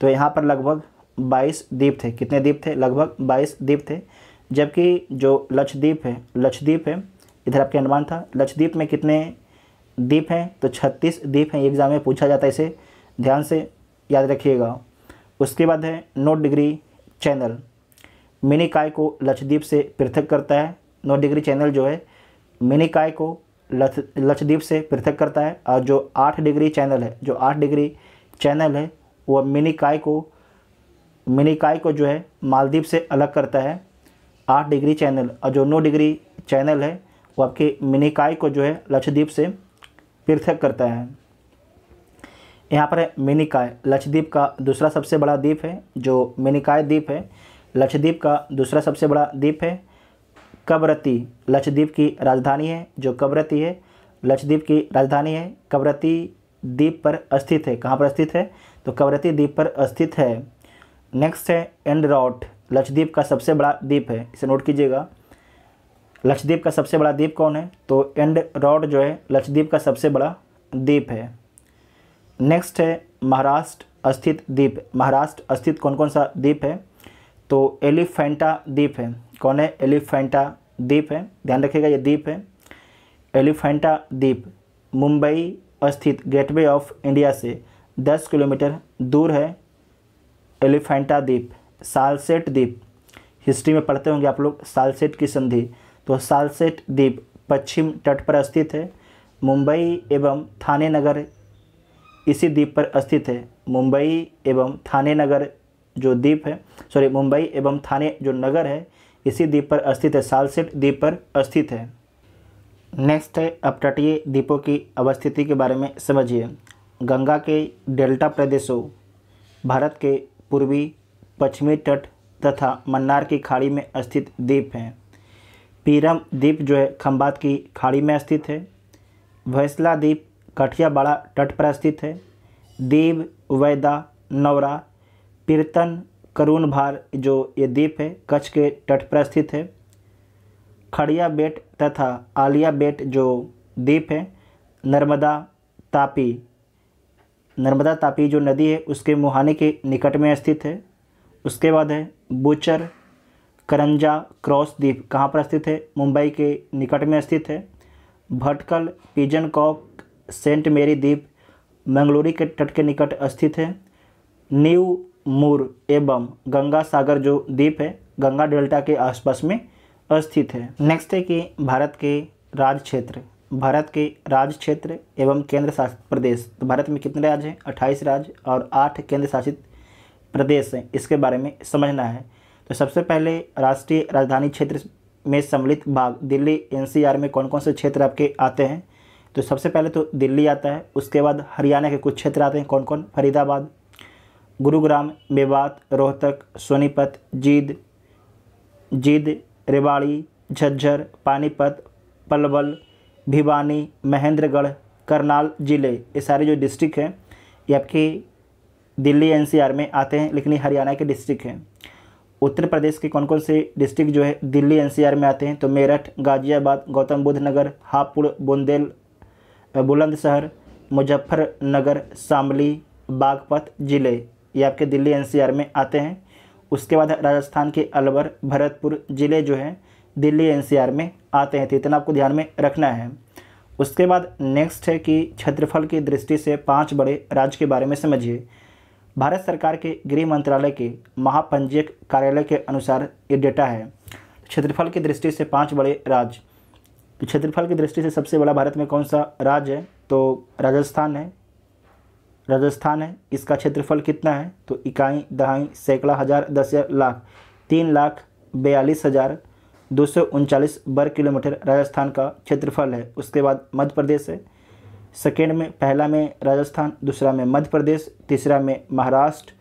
तो यहाँ पर लगभग बाईस द्वीप थे कितने द्वीप थे लगभग बाईस द्वीप थे जबकि जो लक्षद्वीप है लक्षद्वीप है इधर आपके अनुमान था लक्षद्वीप में कितने द्वीप हैं तो छत्तीस द्वीप हैं एग्ज़ाम में पूछा जाता है इसे ध्यान से याद रखिएगा उसके बाद है नौ डिग्री चैनल काय को लक्षद्वीप से पृथक करता है नौ डिग्री चैनल जो है काय को लक्षद्वीप से पृथक करता है और जो आठ डिग्री चैनल है जो आठ डिग्री चैनल है वह काय को मिनिकाई को जो है मालदीप से अलग करता है आठ डिग्री चैनल और जो नौ डिग्री चैनल है वो आपके मिनिकाई को जो है लक्षद्वीप से पृथक करता है यहाँ पर है मिनिकाय लक्षद्वीप का दूसरा सबसे बड़ा द्वीप है जो मिनिकाय द्वीप है लक्षद्वीप का दूसरा सबसे बड़ा द्वीप है कब्रती लक्षद्वीप की राजधानी है जो कबरती है लक्षद्वीप की राजधानी है कबरती द्वीप पर स्थित है कहाँ पर स्थित है तो कबरती द्वीप पर स्थित है नेक्स्ट है एंड रॉट लक्षद्वीप का सबसे बड़ा द्वीप है इसे नोट कीजिएगा लक्षद्वीप का सबसे बड़ा द्वीप कौन है तो एंड रॉड जो है लक्षद्वीप का सबसे बड़ा द्वीप है नेक्स्ट है महाराष्ट्र स्थित द्वीप महाराष्ट्र स्थित कौन कौन सा द्वीप है तो एलिफेंटा द्वीप है कौन है एलिफेंटा द्वीप है ध्यान रखिएगा ये द्वीप है एलिफेंटा द्वीप मुंबई स्थित गेटवे ऑफ इंडिया से 10 किलोमीटर दूर है एलिफेंटा द्वीप सालसेट द्वीप हिस्ट्री में पढ़ते होंगे आप लोग सालसेट की संधि तो सालसेट द्वीप पश्चिम तट पर स्थित है मुंबई एवं थाने नगर इसी द्वीप पर स्थित है मुंबई एवं थाने नगर जो द्वीप है सॉरी मुंबई एवं थाने जो नगर है इसी द्वीप पर स्थित है सालसेट द्वीप पर स्थित है नेक्स्ट है अपतटीय द्वीपों की अवस्थिति के बारे में समझिए गंगा के डेल्टा प्रदेशों भारत के पूर्वी पश्चिमी तट तथा मन्नार की खाड़ी में स्थित द्वीप हैं पीरम द्वीप जो है खम्बात की खाड़ी में स्थित है भैंसला द्वीप कठियाबाड़ा तट पर स्थित है दीव वैदा नवरा पीर्तन करून भार जो ये द्वीप है कच्छ के तट पर स्थित है खड़िया बेट तथा आलिया बेट जो द्वीप है नर्मदा तापी नर्मदा तापी जो नदी है उसके मुहाने के निकट में स्थित है उसके बाद है बूचर करंजा क्रॉस द्वीप कहाँ पर स्थित है मुंबई के निकट में स्थित है भटकल पिजन कॉक सेंट मेरी द्वीप मंगलोरी के तट के निकट स्थित है न्यू मूर एवं गंगा सागर जो द्वीप है गंगा डेल्टा के आसपास में स्थित है नेक्स्ट है कि भारत के राज क्षेत्र भारत के राज्य क्षेत्र एवं केंद्र शासित प्रदेश तो भारत में कितने राज्य हैं अट्ठाईस राज्य और आठ केंद्र शासित प्रदेश हैं इसके बारे में समझना है तो सबसे पहले राष्ट्रीय राजधानी क्षेत्र में सम्मिलित भाग दिल्ली एनसीआर में कौन कौन से क्षेत्र आपके आते हैं तो सबसे पहले तो दिल्ली आता है उसके बाद हरियाणा के कुछ क्षेत्र आते हैं कौन कौन फरीदाबाद गुरुग्राम मेवात रोहतक सोनीपत जीद जीद रेवाड़ी झज्जर पानीपत पलवल भिवानी महेंद्रगढ़ करनाल ज़िले ये सारे जो डिस्ट्रिक्ट हैं ये आपके दिल्ली एनसीआर में आते हैं लेकिन ये हरियाणा के डिस्ट्रिक्ट हैं उत्तर प्रदेश के कौन कौन से डिस्ट्रिक्ट जो है दिल्ली एनसीआर में आते हैं तो मेरठ गाज़ियाबाद गौतम बुद्ध नगर हापुड़ बुंदेल बुलंदशहर मुजफ्फरनगर शामली बागपत ज़िले ये आपके दिल्ली एनसीआर में आते हैं उसके बाद राजस्थान के अलवर भरतपुर ज़िले जो हैं दिल्ली एनसीआर में आते हैं तो इतना आपको ध्यान में रखना है उसके बाद नेक्स्ट है कि क्षेत्रफल की दृष्टि से पांच बड़े राज्य के बारे में समझिए भारत सरकार के गृह मंत्रालय के महापंजीयक कार्यालय के अनुसार ये डेटा है क्षेत्रफल की दृष्टि से पांच बड़े राज्य क्षेत्रफल की दृष्टि से सबसे बड़ा भारत में कौन सा राज्य है तो राजस्थान है राजस्थान है इसका क्षेत्रफल कितना है तो इकाई दहाई सैकड़ा हज़ार दस लाख तीन लाख बयालीस हज़ार दो वर्ग किलोमीटर राजस्थान का क्षेत्रफल है उसके बाद मध्य प्रदेश है सेकेंड में पहला में राजस्थान दूसरा में मध्य प्रदेश तीसरा में महाराष्ट्र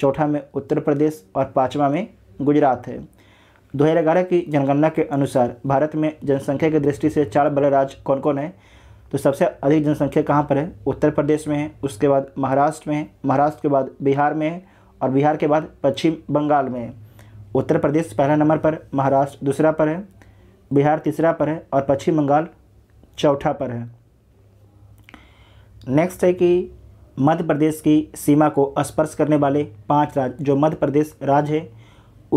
चौथा में उत्तर प्रदेश और पाँचवा में गुजरात है दो की जनगणना के अनुसार भारत में जनसंख्या की दृष्टि से चार बड़े राज्य कौन कौन है तो सबसे अधिक जनसंख्या कहाँ पर है उत्तर प्रदेश में है उसके बाद महाराष्ट्र में है महाराष्ट्र के बाद बिहार में है और बिहार के बाद पश्चिम बंगाल में है उत्तर प्रदेश पहला नंबर पर महाराष्ट्र दूसरा पर है बिहार तीसरा पर है और पश्चिम बंगाल चौथा पर है नेक्स्ट है कि मध्य प्रदेश की सीमा को स्पर्श करने वाले पांच राज्य जो मध्य प्रदेश राज्य है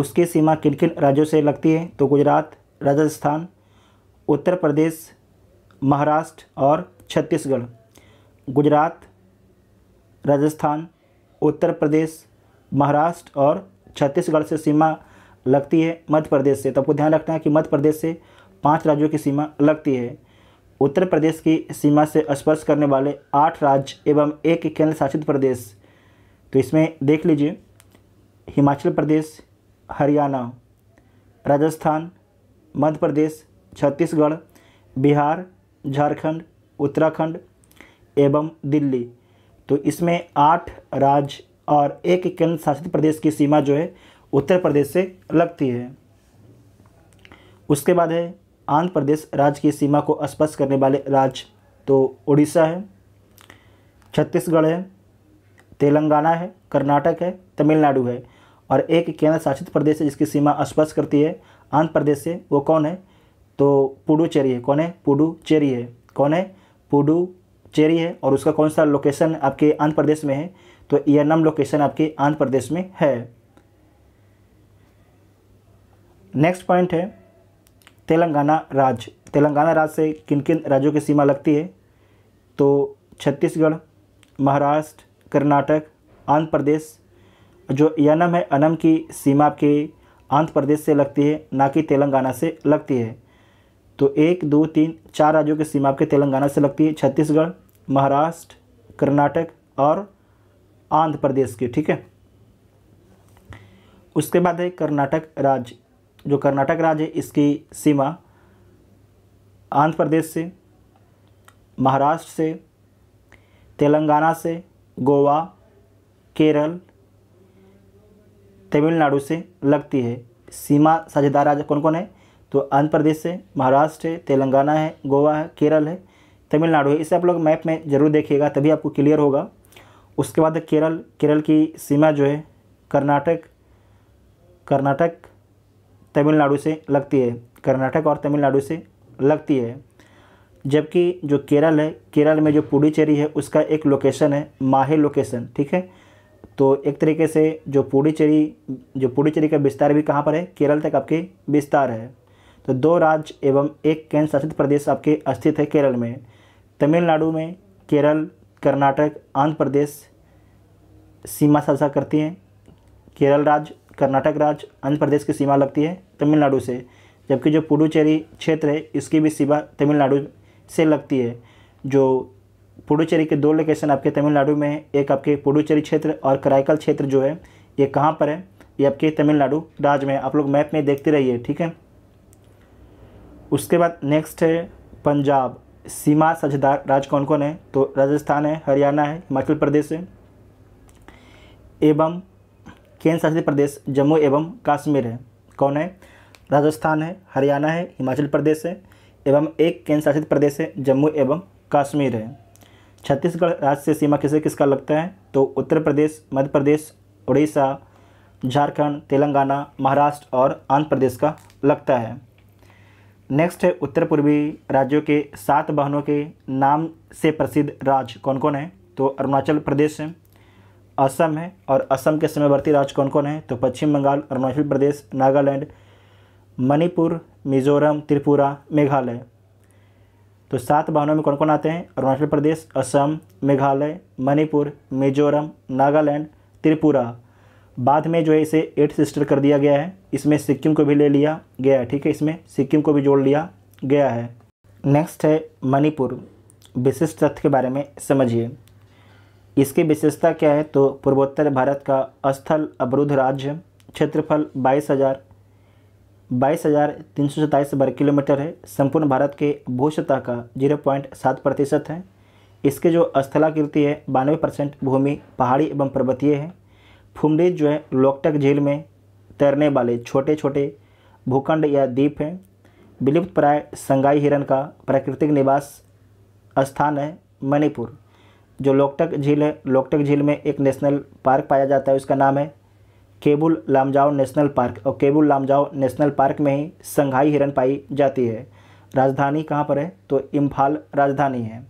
उसकी सीमा किन किन राज्यों से लगती है तो गुजरात राजस्थान उत्तर प्रदेश महाराष्ट्र और छत्तीसगढ़ गुजरात राजस्थान उत्तर प्रदेश महाराष्ट्र और छत्तीसगढ़ से सीमा लगती है मध्य प्रदेश से तो आपको ध्यान रखना है कि मध्य प्रदेश से पाँच राज्यों की सीमा लगती है उत्तर प्रदेश की सीमा से स्पर्श करने वाले आठ राज्य एवं एक केंद्र शासित प्रदेश तो इसमें देख लीजिए हिमाचल प्रदेश हरियाणा राजस्थान मध्य प्रदेश छत्तीसगढ़ बिहार झारखंड उत्तराखंड एवं दिल्ली तो इसमें आठ राज्य और एक केंद्र शासित प्रदेश की सीमा जो है उत्तर प्रदेश से लगती है उसके बाद है आंध्र प्रदेश राज्य की सीमा को स्पष्ट करने वाले राज्य तो उड़ीसा है छत्तीसगढ़ है तेलंगाना है कर्नाटक है तमिलनाडु है और एक केंद्र शासित प्रदेश है जिसकी सीमा स्पष्ट करती है आंध्र प्रदेश से वो कौन है तो पुडुचेरी है कौन है पुडुचेरी है कौन है पुडुचेरी है और उसका कौन सा लोकेशन आपके आंध्र प्रदेश में है तो एयरनाम लोकेशन आपके आंध्र प्रदेश में है नेक्स्ट पॉइंट है तेलंगाना राज्य तेलंगाना राज्य से किन किन राज्यों की सीमा लगती है तो छत्तीसगढ़ महाराष्ट्र कर्नाटक आंध्र प्रदेश जो यनम है अनम की सीमा आपके आंध्र प्रदेश से लगती है ना कि तेलंगाना से लगती है तो एक दो तीन चार राज्यों की सीमा आपके तेलंगाना से लगती है छत्तीसगढ़ महाराष्ट्र कर्नाटक और आंध्र प्रदेश की ठीक है उसके बाद है कर्नाटक राज्य जो कर्नाटक राज्य है इसकी सीमा आंध्र प्रदेश से महाराष्ट्र से तेलंगाना से गोवा केरल तमिलनाडु से लगती है सीमा साझेदार राज्य कौन कौन है तो आंध्र प्रदेश से महाराष्ट्र है तेलंगाना है गोवा है केरल है तमिलनाडु है इसे आप लोग मैप में ज़रूर देखिएगा तभी आपको क्लियर होगा उसके बाद केरल केरल की सीमा जो है कर्नाटक कर्नाटक तमिलनाडु से लगती है कर्नाटक और तमिलनाडु से लगती है जबकि जो केरल है केरल में जो पुडुचेरी है उसका एक लोकेशन है माहे लोकेशन ठीक है तो एक तरीके से जो पुडुचेरी जो पुडुचेरी का विस्तार भी कहाँ पर है केरल तक आपके विस्तार है तो दो राज्य एवं एक केंद्र शासित प्रदेश आपके अस्थित है केरल में तमिलनाडु में केरल कर्नाटक आंध्र प्रदेश सीमा साझा करती हैं केरल राज्य कर्नाटक राज्य आंध्र प्रदेश की सीमा लगती है तमिलनाडु से जबकि जो पुडुचेरी क्षेत्र है इसकी भी सीमा तमिलनाडु से लगती है जो पुडुचेरी के दो लोकेशन आपके तमिलनाडु में है एक आपके पुडुचेरी क्षेत्र और कराइकल क्षेत्र जो है ये कहाँ पर है ये आपके तमिलनाडु राज्य में आप लोग मैप में देखते रहिए ठीक है उसके बाद नेक्स्ट है पंजाब सीमा साझेदार राज्य कौन कौन है तो राजस्थान है हरियाणा है हिमाचल प्रदेश है एवं केंद्र शासित प्रदेश जम्मू एवं कश्मीर है कौन है राजस्थान है हरियाणा है हिमाचल प्रदेश है एवं एक केंद्र शासित प्रदेश है जम्मू एवं कश्मीर है छत्तीसगढ़ राज्य से सीमा किसे किसका लगता है तो उत्तर प्रदेश मध्य प्रदेश उड़ीसा झारखंड तेलंगाना महाराष्ट्र और आंध्र प्रदेश का लगता है नेक्स्ट है उत्तर पूर्वी राज्यों के सात बहनों के नाम से प्रसिद्ध राज्य कौन कौन है तो अरुणाचल प्रदेश है असम है और असम के समयवर्ती राज्य कौन कौन है तो पश्चिम बंगाल अरुणाचल प्रदेश नागालैंड मणिपुर मिजोरम त्रिपुरा मेघालय तो सात बहनों में कौन कौन आते हैं अरुणाचल प्रदेश असम मेघालय मणिपुर मिजोरम नागालैंड त्रिपुरा बाद में जो है इसे एट सिस्टर कर दिया गया है इसमें सिक्किम को भी ले लिया गया है ठीक है इसमें सिक्किम को भी जोड़ लिया गया है नेक्स्ट है मणिपुर विशिष्ट तथ्य के बारे में समझिए इसकी विशेषता क्या है तो पूर्वोत्तर भारत का स्थल अवरुद्ध राज्य क्षेत्रफल बाईस हज़ार बाईस हज़ार तीन सौ सत्ताईस वर्ग किलोमीटर है संपूर्ण भारत के भूषता का जीरो पॉइंट सात प्रतिशत है इसके जो स्थलाकृति है बानवे परसेंट भूमि पहाड़ी एवं पर्वतीय है फुमरे जो है लोकटक झील में तैरने वाले छोटे छोटे भूखंड या द्वीप हैं विलुप्त प्राय संगाई हिरण का प्राकृतिक निवास स्थान है मणिपुर जो लोकटक झील है लोकटक झील में एक नेशनल पार्क पाया जाता है उसका नाम है केबुल लामजाओ नेशनल पार्क और केबुल लामजाओ नेशनल पार्क में ही संघाई हिरन पाई जाती है राजधानी कहाँ पर है तो इम्फाल राजधानी है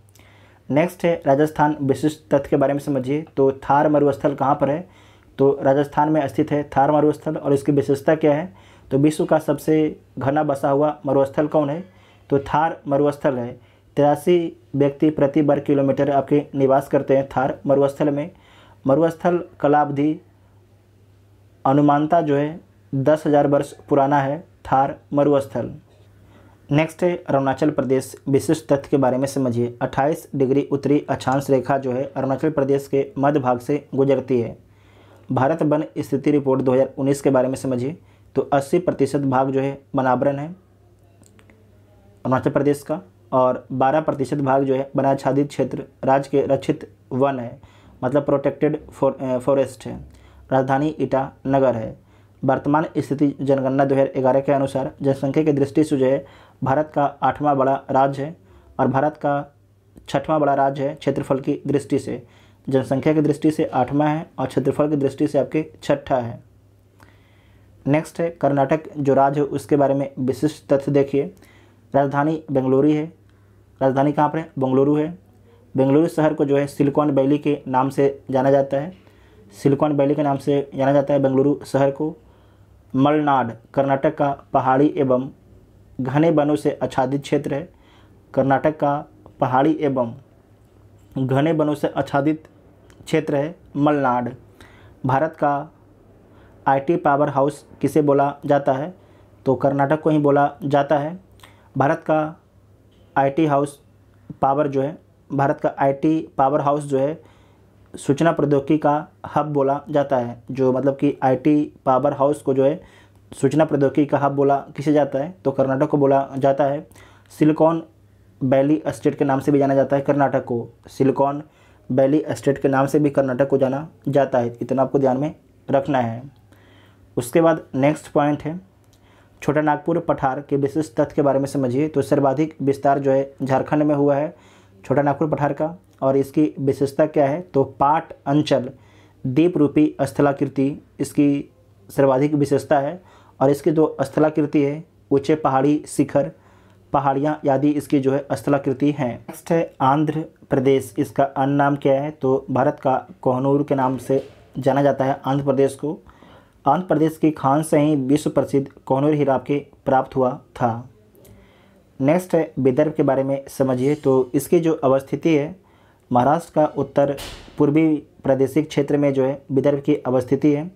नेक्स्ट है राजस्थान विशिष्ट तथ्य के बारे में समझिए तो थार मरुस्थल कहाँ पर है तो राजस्थान में स्थित है थार मरुस्थल और इसकी विशेषता क्या है तो विश्व का सबसे घना बसा हुआ मरुस्थल कौन है तो थार मरुस्थल है तिरासी व्यक्ति प्रति वर्ग किलोमीटर आपके निवास करते हैं थार मरुस्थल में मरुस्थल कलावधि अनुमानता जो है दस हज़ार वर्ष पुराना है थार मरुस्थल नेक्स्ट है अरुणाचल प्रदेश विशिष्ट तथ्य के बारे में समझिए 28 डिग्री उत्तरी अक्षांश रेखा जो है अरुणाचल प्रदेश के मध्य भाग से गुजरती है भारत वन स्थिति रिपोर्ट 2019 के बारे में समझिए तो 80 प्रतिशत भाग जो है बनावरण है अरुणाचल प्रदेश का और 12 प्रतिशत भाग जो है वनाच्छादित क्षेत्र राज्य के रक्षित वन है मतलब प्रोटेक्टेड फॉरेस्ट है राजधानी ईटा नगर है वर्तमान स्थिति जनगणना दो के अनुसार जनसंख्या की दृष्टि से जो है भारत का आठवां बड़ा राज्य है और भारत का छठवां बड़ा राज्य है क्षेत्रफल की दृष्टि से जनसंख्या की दृष्टि से आठवां है और क्षेत्रफल की दृष्टि से आपके छठा है नेक्स्ट है कर्नाटक जो राज्य है उसके बारे में विशिष्ट तथ्य देखिए राजधानी बेंगलुरु है राजधानी कहाँ पर है बेंगलुरु है बेंगलुरु शहर को जो है सिलिकॉन वैली के नाम से जाना जाता है सिलिकॉन वैली के नाम से जाना जाता है बेंगलुरु शहर को मलनाड कर्नाटक का पहाड़ी एवं घने वनों से आच्छादित क्षेत्र है कर्नाटक का पहाड़ी एवं घने वनों से आच्छादित क्षेत्र है मलनाड भारत का आईटी पावर हाउस किसे बोला जाता है तो कर्नाटक को ही बोला जाता है भारत का आईटी हाउस पावर जो है भारत का आईटी पावर हाउस जो है सूचना प्रौद्योगिकी का हब बोला जाता है जो मतलब कि आईटी पावर हाउस को जो है सूचना प्रौद्योगिकी का हब बोला किसे जाता है तो कर्नाटक को बोला जाता है सिलिकॉन वैली स्टेट के नाम से भी जाना जाता है कर्नाटक को सिलिकॉन वैली एस्टेट के नाम से भी कर्नाटक को जाना जाता है इतना आपको ध्यान में रखना है उसके बाद नेक्स्ट पॉइंट है छोटा नागपुर पठार के विशिष्ट तथ्य के बारे में समझिए तो सर्वाधिक विस्तार जो है झारखंड में हुआ है छोटा नागपुर पठार का और इसकी विशेषता क्या है तो पाट अंचल दीप रूपी स्थलाकृति इसकी सर्वाधिक विशेषता है और इसकी जो स्थलाकृति है ऊँचे पहाड़ी शिखर पहाड़ियाँ आदि इसकी जो है स्थलाकृति हैं नेक्स्ट है आंध्र प्रदेश इसका अन्य नाम क्या है तो भारत का कोहनूर के नाम से जाना जाता है आंध्र प्रदेश को आंध्र प्रदेश की खान से ही विश्व प्रसिद्ध कोहनूर हीरा के प्राप्त हुआ था नेक्स्ट है विदर्भ के बारे में समझिए तो इसकी जो अवस्थिति है महाराष्ट्र का उत्तर पूर्वी प्रादेशिक क्षेत्र में जो है विदर्भ की अवस्थिति है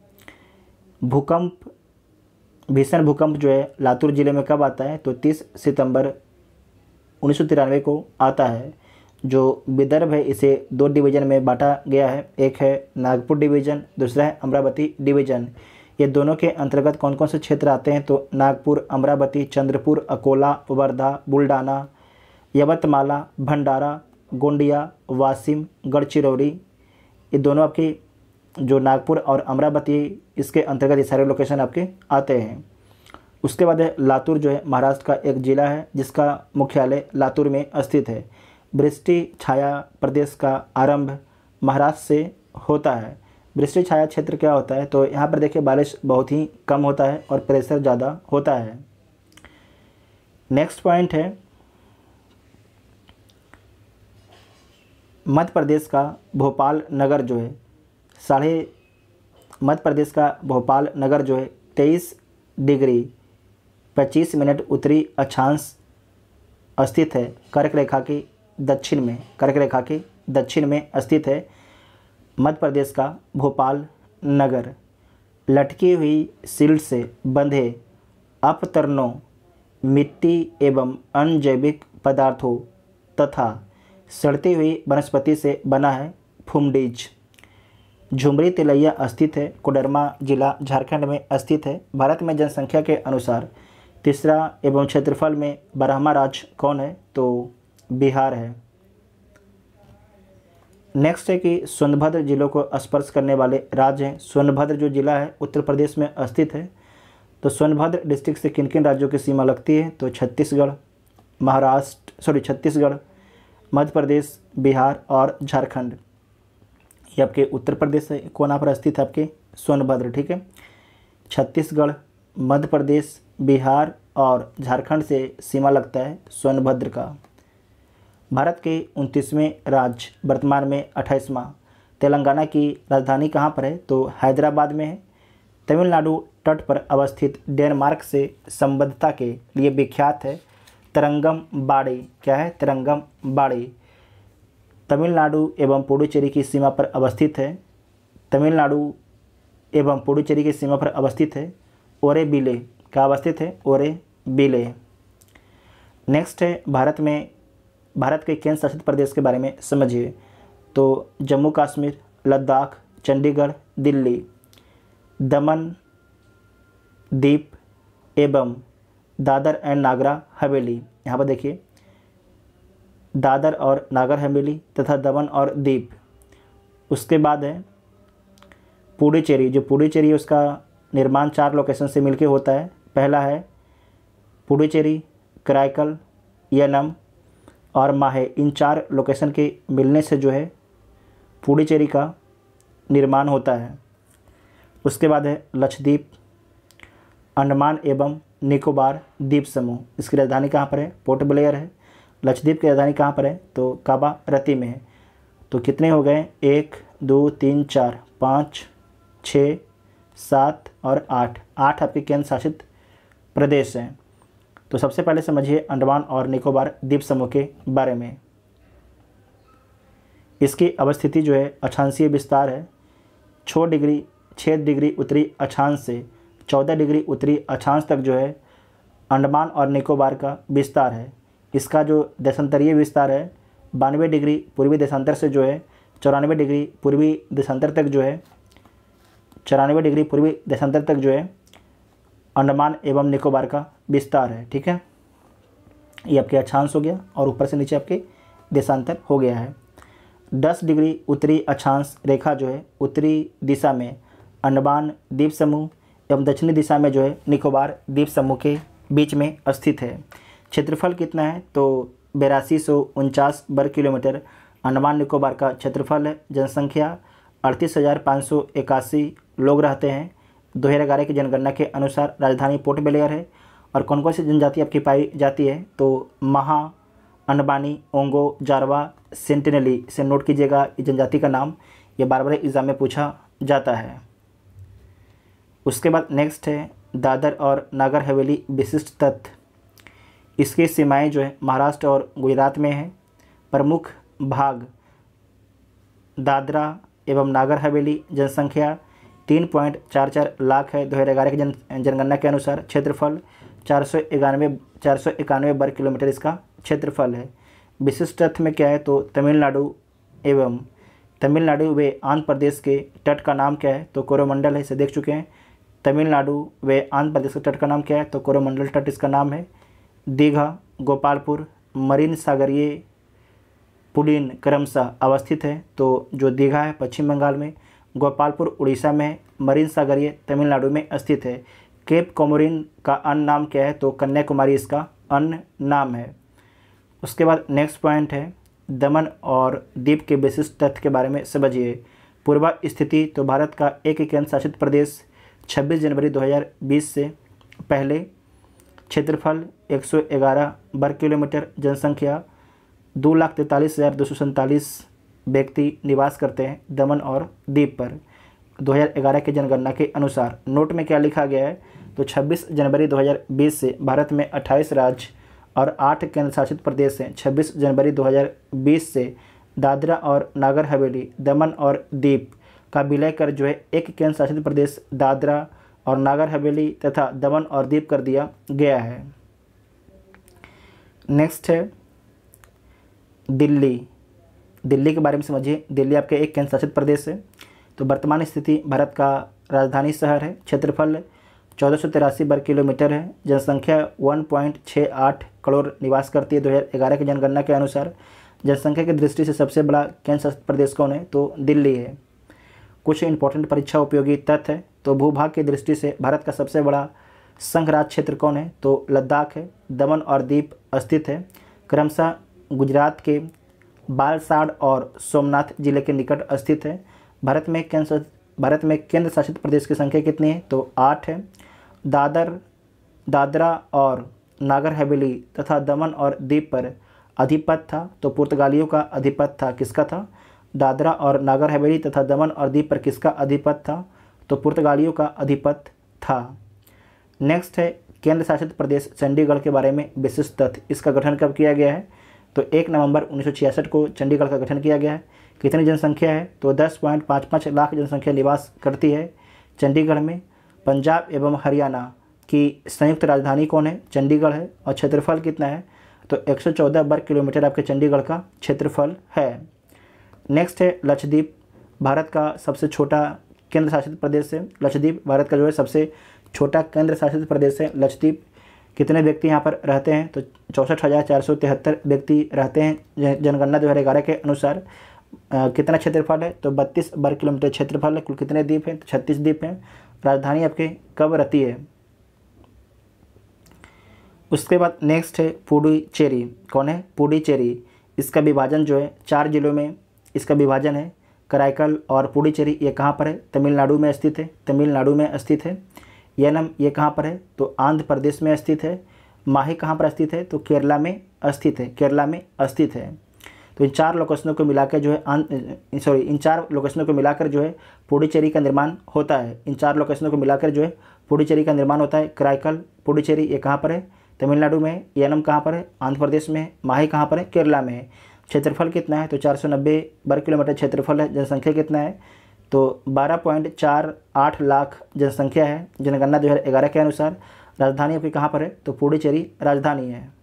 भूकंप भीषण भूकंप जो है लातूर ज़िले में कब आता है तो 30 सितंबर उन्नीस को आता है जो विदर्भ है इसे दो डिवीज़न में बांटा गया है एक है नागपुर डिवीज़न दूसरा है अमरावती डिवीज़न ये दोनों के अंतर्गत कौन कौन से क्षेत्र आते हैं तो नागपुर अमरावती चंद्रपुर अकोला वर्धा बुलडाना यवतमाला भंडारा गोंडिया वासिम गढ़चिरौली ये दोनों आपके जो नागपुर और अमरावती इसके अंतर्गत ये सारे लोकेशन आपके आते हैं उसके बाद है लातूर जो है महाराष्ट्र का एक ज़िला है जिसका मुख्यालय लातूर में स्थित है वृष्टि छाया प्रदेश का आरंभ महाराष्ट्र से होता है वृष्टि छाया क्षेत्र क्या होता है तो यहाँ पर देखिए बारिश बहुत ही कम होता है और प्रेशर ज़्यादा होता है नेक्स्ट पॉइंट है मध्य प्रदेश का भोपाल नगर जो है साढ़े मध्य प्रदेश का भोपाल नगर जो है तेईस डिग्री पच्चीस मिनट उत्तरी अक्षांश स्थित है कर्क रेखा की दक्षिण में कर्क रेखा के दक्षिण में स्थित है मध्य प्रदेश का भोपाल नगर लटकी हुई सिल्ट से बंधे अपतरणों मिट्टी एवं अनजैविक पदार्थों तथा सड़ती हुई वनस्पति से बना है फुमडीज झुमरी तिलैया स्थित है कोडरमा जिला झारखंड में स्थित है भारत में जनसंख्या के अनुसार तीसरा एवं क्षेत्रफल में बरहमा राज्य कौन है तो बिहार है नेक्स्ट है कि सोनभद्र जिलों को स्पर्श करने वाले राज्य हैं सोनभद्र जो जिला है उत्तर प्रदेश में स्थित है तो सोनभद्र डिस्ट्रिक्ट से किन किन राज्यों की सीमा लगती है तो छत्तीसगढ़ महाराष्ट्र सॉरी छत्तीसगढ़ मध्य प्रदेश बिहार और झारखंड ये आपके उत्तर प्रदेश से कोना पर स्थित है आपके सोनभद्र ठीक है छत्तीसगढ़ मध्य प्रदेश बिहार और झारखंड से सीमा लगता है सोनभद्र का भारत के उनतीसवें राज्य वर्तमान में अट्ठाईसवां तेलंगाना की राजधानी कहाँ पर है तो हैदराबाद में है तमिलनाडु तट पर अवस्थित डेनमार्क से संबद्धता के लिए विख्यात है तरंगम बाड़े क्या है तिरंगम बाड़े तमिलनाडु एवं पुडुचेरी की सीमा पर अवस्थित है तमिलनाडु एवं पुडुचेरी की सीमा पर अवस्थित है ओरे बिले क्या अवस्थित है ओरे बिले नेक्स्ट है भारत में भारत के केंद्र शासित प्रदेश के बारे में समझिए तो जम्मू कश्मीर लद्दाख चंडीगढ़ दिल्ली दमन दीप एवं दादर एंड नागरा हवेली यहाँ पर देखिए दादर और नागर हवेली तथा दमन और दीप उसके बाद है पुडुचेरी जो पुडुचेरी उसका निर्माण चार लोकेशन से मिलकर होता है पहला है पुडुचेरी क्राइकल यनम और माहे इन चार लोकेशन के मिलने से जो है पुडुचेरी का निर्माण होता है उसके बाद है लक्षद्वीप अंडमान एवं निकोबार द्वीप समूह इसकी राजधानी कहाँ पर है पोर्ट ब्लेयर है लक्षद्वीप की राजधानी कहाँ पर है तो काबा रती में है तो कितने हो गए एक दो तीन चार पाँच छः सात और आठ आठ आपके केंद्र शासित प्रदेश हैं तो सबसे पहले समझिए अंडमान और निकोबार द्वीप समूह के बारे में इसकी अवस्थिति जो है अक्षांशीय विस्तार है छः डिग्री छः डिग्री उत्तरी अक्षांश से चौदह डिग्री उत्तरी अक्षांश तक जो है अंडमान और निकोबार का विस्तार है इसका जो देशांतरीय विस्तार है बानवे डिग्री पूर्वी देशांतर से जो है चौरानवे डिग्री पूर्वी देशांतर तक जो है चौरानवे डिग्री पूर्वी देशांतर तक जो है अंडमान एवं निकोबार का विस्तार है ठीक है ये आपके अक्षांश हो गया और ऊपर से नीचे आपके देशांतर हो गया है दस डिग्री उत्तरी अक्षांश रेखा जो है उत्तरी दिशा में अंडमान द्वीप समूह एवं दक्षिणी दिशा में जो है निकोबार द्वीप समूह के बीच में स्थित है क्षेत्रफल कितना है तो बेरासी सौ उनचास वर्ग किलोमीटर अंडमान निकोबार का क्षेत्रफल है जनसंख्या अड़तीस हज़ार पाँच सौ इक्यासी लोग रहते हैं दो की जनगणना के अनुसार राजधानी पोर्ट ब्लेयर है और कौन कौन सी जनजाति आपकी पाई जाती है तो महा अनबानी ओंगो जारवा सेंटिनली से नोट कीजिएगा जनजाति का नाम ये बार बार एग्ज़ाम में पूछा जाता है उसके बाद नेक्स्ट है दादर और नागर हवेली विशिष्ट तत्व इसकी सीमाएं जो है महाराष्ट्र और गुजरात में हैं प्रमुख भाग दादरा एवं नागर हवेली जनसंख्या तीन पॉइंट चार चार लाख है दो हज़ार ग्यारह की जन जनगणना के अनुसार क्षेत्रफल चार सौ इक्यानवे चार सौ इक्यानवे वर्ग किलोमीटर इसका क्षेत्रफल है विशिष्ट तथ्य में क्या है तो तमिलनाडु एवं तमिलनाडु व आंध्र प्रदेश के तट का नाम क्या है तो कोरोमंडल है इसे देख चुके हैं तमिलनाडु व आंध्र प्रदेश के तट का नाम क्या है तो कोरोमंडल तट इसका नाम है दीघा गोपालपुर मरीन सागरीय पुलिन करमसा अवस्थित है तो जो दीघा है पश्चिम बंगाल में गोपालपुर उड़ीसा में मरीन सागरीय तमिलनाडु में स्थित है केप कोमोरिन का अन्य नाम क्या है तो कन्याकुमारी इसका अन्य नाम है उसके बाद नेक्स्ट पॉइंट है दमन और द्वीप के विशिष्ट तथ्य के बारे में समझिए पूर्वा स्थिति तो भारत का एक ही केंद्र शासित प्रदेश 26 जनवरी 2020 से पहले क्षेत्रफल 111 वर्ग किलोमीटर जनसंख्या दो लाख तैंतालीस हज़ार दो सौ सैंतालीस व्यक्ति निवास करते हैं दमन और द्वीप पर 2011 के जनगणना के अनुसार नोट में क्या लिखा गया है तो 26 जनवरी 2020 से भारत में 28 राज्य और 8 केंद्र शासित प्रदेश हैं 26 जनवरी 2020 से दादरा और नागर हवेली दमन और दीप का विलय कर जो है एक केंद्र शासित प्रदेश दादरा और नागर हवेली तथा दमन और दीप कर दिया गया है नेक्स्ट है दिल्ली दिल्ली के बारे में समझिए दिल्ली आपके एक केंद्र शासित प्रदेश है तो वर्तमान स्थिति भारत का राजधानी शहर है क्षेत्रफल चौदह सौ तिरासी वर्ग किलोमीटर है जनसंख्या वन पॉइंट छः आठ करोड़ निवास करती है दो हज़ार ग्यारह की जनगणना के अनुसार जनसंख्या की दृष्टि से सबसे बड़ा केंद्र शासित प्रदेश कौन है तो दिल्ली है कुछ इंपॉर्टेंट परीक्षा उपयोगी तथ्य है तो भूभाग की दृष्टि से भारत का सबसे बड़ा संघ राज क्षेत्र कौन है तो लद्दाख है दमन और द्वीप स्थित है क्रमशः गुजरात के बालसाड़ और सोमनाथ जिले के निकट स्थित है भारत में केंद्र भारत में केंद्र शासित प्रदेश की संख्या कितनी है तो आठ है दादर दादरा और नागर हवेली तथा दमन और द्वीप पर अधिपत था तो पुर्तगालियों का अधिपत था किसका था दादरा और नागर हवेली तथा दमन और द्वीप पर किसका अधिपत था तो पुर्तगालियों का अधिपत था नेक्स्ट है केंद्र शासित प्रदेश चंडीगढ़ के बारे में विशिष्ट तथ्य इसका गठन कब किया गया है तो एक नवंबर उन्नीस को चंडीगढ़ का गठन किया गया है कितनी जनसंख्या है तो दस पॉइंट पाँच पाँच लाख जनसंख्या निवास करती है चंडीगढ़ में पंजाब एवं हरियाणा की संयुक्त राजधानी कौन है चंडीगढ़ है और क्षेत्रफल कितना है तो 114 वर्ग किलोमीटर आपके चंडीगढ़ का क्षेत्रफल है नेक्स्ट है लक्षद्वीप भारत का सबसे छोटा केंद्र शासित प्रदेश है लक्षद्वीप भारत का जो है सबसे छोटा केंद्र शासित प्रदेश है लक्षद्वीप कितने व्यक्ति यहाँ पर रहते हैं तो चौंसठ हज़ार चार सौ तिहत्तर व्यक्ति रहते हैं जनगणना दो के अनुसार कितना क्षेत्रफल है तो बत्तीस वर्ग किलोमीटर क्षेत्रफल है कुल कितने द्वीप हैं तो छत्तीस द्वीप हैं राजधानी कब रहती है उसके बाद नेक्स्ट है पुडुचेरी कौन है पुडुचेरी इसका विभाजन जो है चार जिलों में इसका विभाजन है कराइकल और पुडुचेरी ये कहाँ पर है तमिलनाडु में स्थित है तमिलनाडु में स्थित है यनम ये कहाँ पर है तो आंध्र प्रदेश में स्थित है माही कहाँ पर स्थित है तो केरला में स्थित है केरला में स्थित है तो इन चार लोकेशनों को मिलाकर जो है सॉरी इन चार लोकेशनों को मिलाकर जो है पुडुचेरी का निर्माण होता है इन चार लोकेशनों को मिलाकर जो है पुडुचेरी का निर्माण होता है क्राइकल पुडुचेरी ये कहाँ पर है तमिलनाडु में यनम कहाँ पर है आंध्र प्रदेश में माही कहाँ पर है केरला में है क्षेत्रफल कितना है तो नब्बे वर्ग किलोमीटर क्षेत्रफल है जनसंख्या कितना है तो 12.48 लाख जनसंख्या है जनगणना 2011 के अनुसार राजधानी आपकी कहाँ पर है तो पुडुचेरी राजधानी है